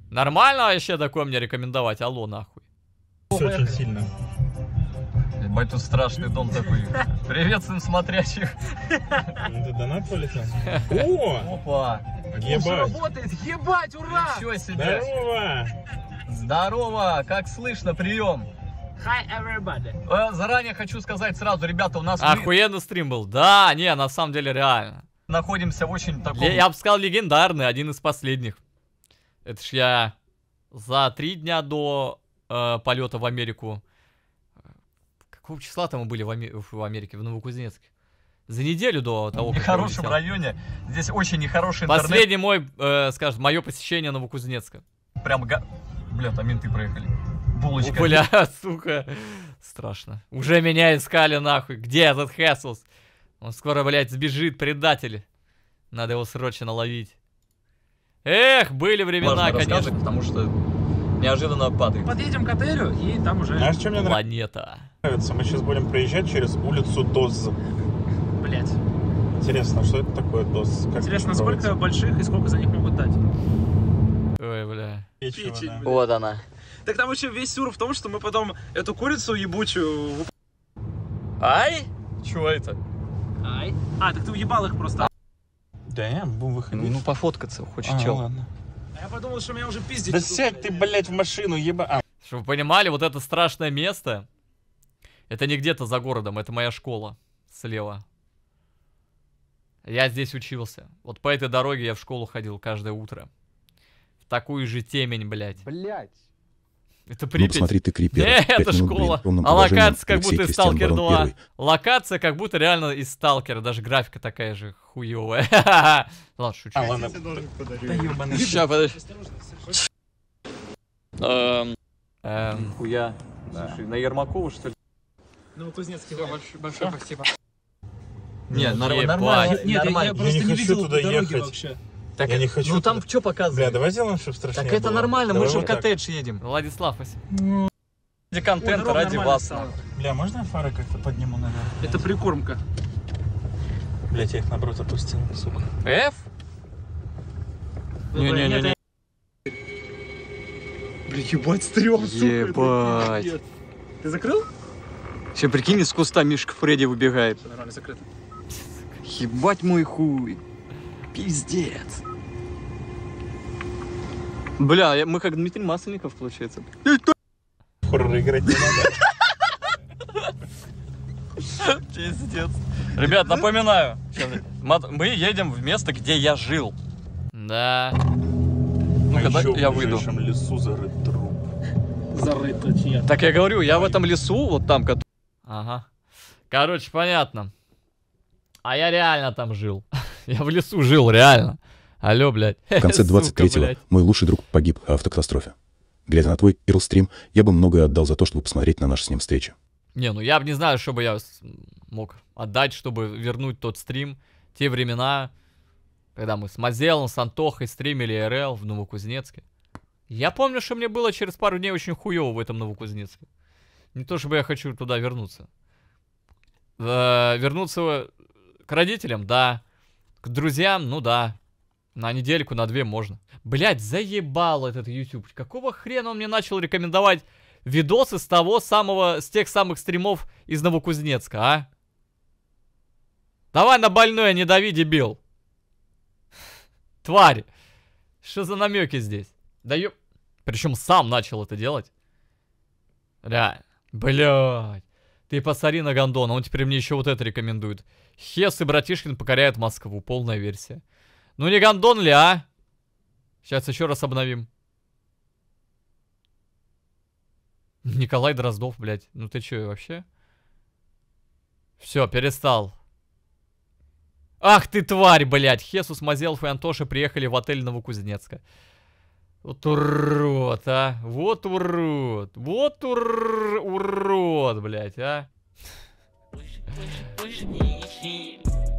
[SPEAKER 1] Нормально вообще такое мне рекомендовать? Алло, нахуй. Все очень сильно. Мой тут страшный дом такой. Приветствуем смотрящих. Это ну, донат полетел? О! Опа! Ебать!
[SPEAKER 2] работает! Ебать, ура! Ничего себе! Здорово!
[SPEAKER 1] Здорово! Как слышно, прием! Hi, everybody. Э, заранее хочу сказать сразу, ребята, у нас... Охуенный стрим был. Да, не, на самом деле реально. Находимся в очень таком... Я, я бы сказал, легендарный, один из последних. Это ж я за три дня до э, полета в Америку какого числа там мы были в, Аме... в Америке, в Новокузнецке? За неделю до того, как... В нехорошем районе. Здесь очень нехороший интернет. Последний мой, э, скажем, мое посещение Новокузнецка. Прям... Га... Бля, там менты проехали. Булочка. Бля, сука. Страшно. Уже меня искали нахуй. Где этот Хэслс? Он скоро, блядь, сбежит, предатель. Надо его срочно ловить. Эх, были времена, Важно конечно. потому что неожиданно падает.
[SPEAKER 8] Подъедем к отелю, и там уже... Знаешь, что
[SPEAKER 1] мне нравится? Планета
[SPEAKER 5] нравится. Мы сейчас будем проезжать через улицу Доз. Блять.
[SPEAKER 2] Интересно, что это такое Доз? Как Интересно, сколько больших и сколько за них могут дать?
[SPEAKER 1] Ой, бля.
[SPEAKER 2] Печень, Печень, да. Вот она. Так там вообще весь сюр в том, что мы потом эту курицу ебучую... Ай? Чего это?
[SPEAKER 3] Ай. А, так ты уебал их просто.
[SPEAKER 1] Да я, будем выходить. Ну, ну, пофоткаться хочешь, а, ну чел. Ладно.
[SPEAKER 2] А я подумал, что меня уже пиздить. Да сядь
[SPEAKER 1] ты, блядь, в машину, еба... А. Чтобы вы понимали, вот это страшное место, это не где-то за городом, это моя школа слева. Я здесь учился. Вот по этой дороге я в школу ходил каждое утро. В такую же темень, блядь. Блядь.
[SPEAKER 3] Это ну, Припять. Ну, смотри ты крипер. Не, э, это
[SPEAKER 4] школа. Блин, а локация как Алексей будто из Сталкер 2.
[SPEAKER 1] Локация как будто реально из Сталкера. Даже графика такая же хуевая. Ладно, шучу. А, ладно. Да ёбаный. Сейчас, подожди. Эм... эм хуя. на Ермакова, что ли?
[SPEAKER 3] Ну Новокузнецкий Все, больш, большое да. спасибо.
[SPEAKER 1] Нет, ну, норм, нормально. Нет, нет нормально. Я, просто я не, не хочу видел туда ехать. вообще. Так, я не хочу. Ну там что показывает? Бля, давай
[SPEAKER 3] сделаем, чтобы страшнее Так это нормально, давай мы же вот в коттедж
[SPEAKER 1] так. едем. Владислав,
[SPEAKER 3] спасибо.
[SPEAKER 1] Ради контента,
[SPEAKER 3] ради вас. Бля, можно я фары как-то подниму наверх?
[SPEAKER 2] Это прикормка.
[SPEAKER 3] Бля, я их наоборот опустил, сука. F? Ну, Не-не-не.
[SPEAKER 1] Бля, ебать, стрём, сука. Ебать. Ты закрыл? Все, прикинь, из куста Мишка Фредди выбегает.
[SPEAKER 2] Все
[SPEAKER 1] Ебать мой хуй. Пиздец. Бля, я, мы как Дмитрий Масленников, получается. Хоррор играть не надо. Пиздец. Ребят, напоминаю, мы едем в место, где я жил. Да. Ну, когда а я выйду. В лесу зарыт труп. Зарыт, точнее. Так я говорю, я в этом лесу, вот там, который... Ага. Короче, понятно. А я реально там жил. я в лесу жил, реально. Алло, блядь. В конце 23-го
[SPEAKER 5] мой лучший друг погиб в автокатастрофе. Глядя на твой Ирлстрим, я бы многое отдал за то, чтобы посмотреть на нашу с ним встречу.
[SPEAKER 1] Не, ну я бы не знаю, что бы я мог отдать, чтобы вернуть тот стрим. Те времена, когда мы с Мазелом, с Антохой стримили РЛ в Новокузнецке. Я помню, что мне было через пару дней очень хуево в этом Новокузнецке не то чтобы я хочу туда вернуться. Э, вернуться э, к родителям, да. К друзьям, ну да. На недельку, на две можно. Блять, заебал этот YouTube. Какого хрена он мне начал рекомендовать видосы с того самого, с тех самых стримов из Новокузнецка, а? Давай на больное не дави, дебил. Тварь. Что за намеки здесь? Да ё... Причем сам начал это делать. Да. Блять, Ты посмотри на Гондона, он теперь мне еще вот это рекомендует. Хес и Братишкин покоряют Москву. Полная версия. Ну не Гондон ли, а? Сейчас еще раз обновим. Николай Дроздов, блядь. Ну ты че вообще? Все, перестал. Ах ты тварь, блядь. Хесус, Мазелф и Антоша приехали в отель Новокузнецка. Вот урод, а. Вот урод. Вот ур... урод, блядь, а. Push, push, push,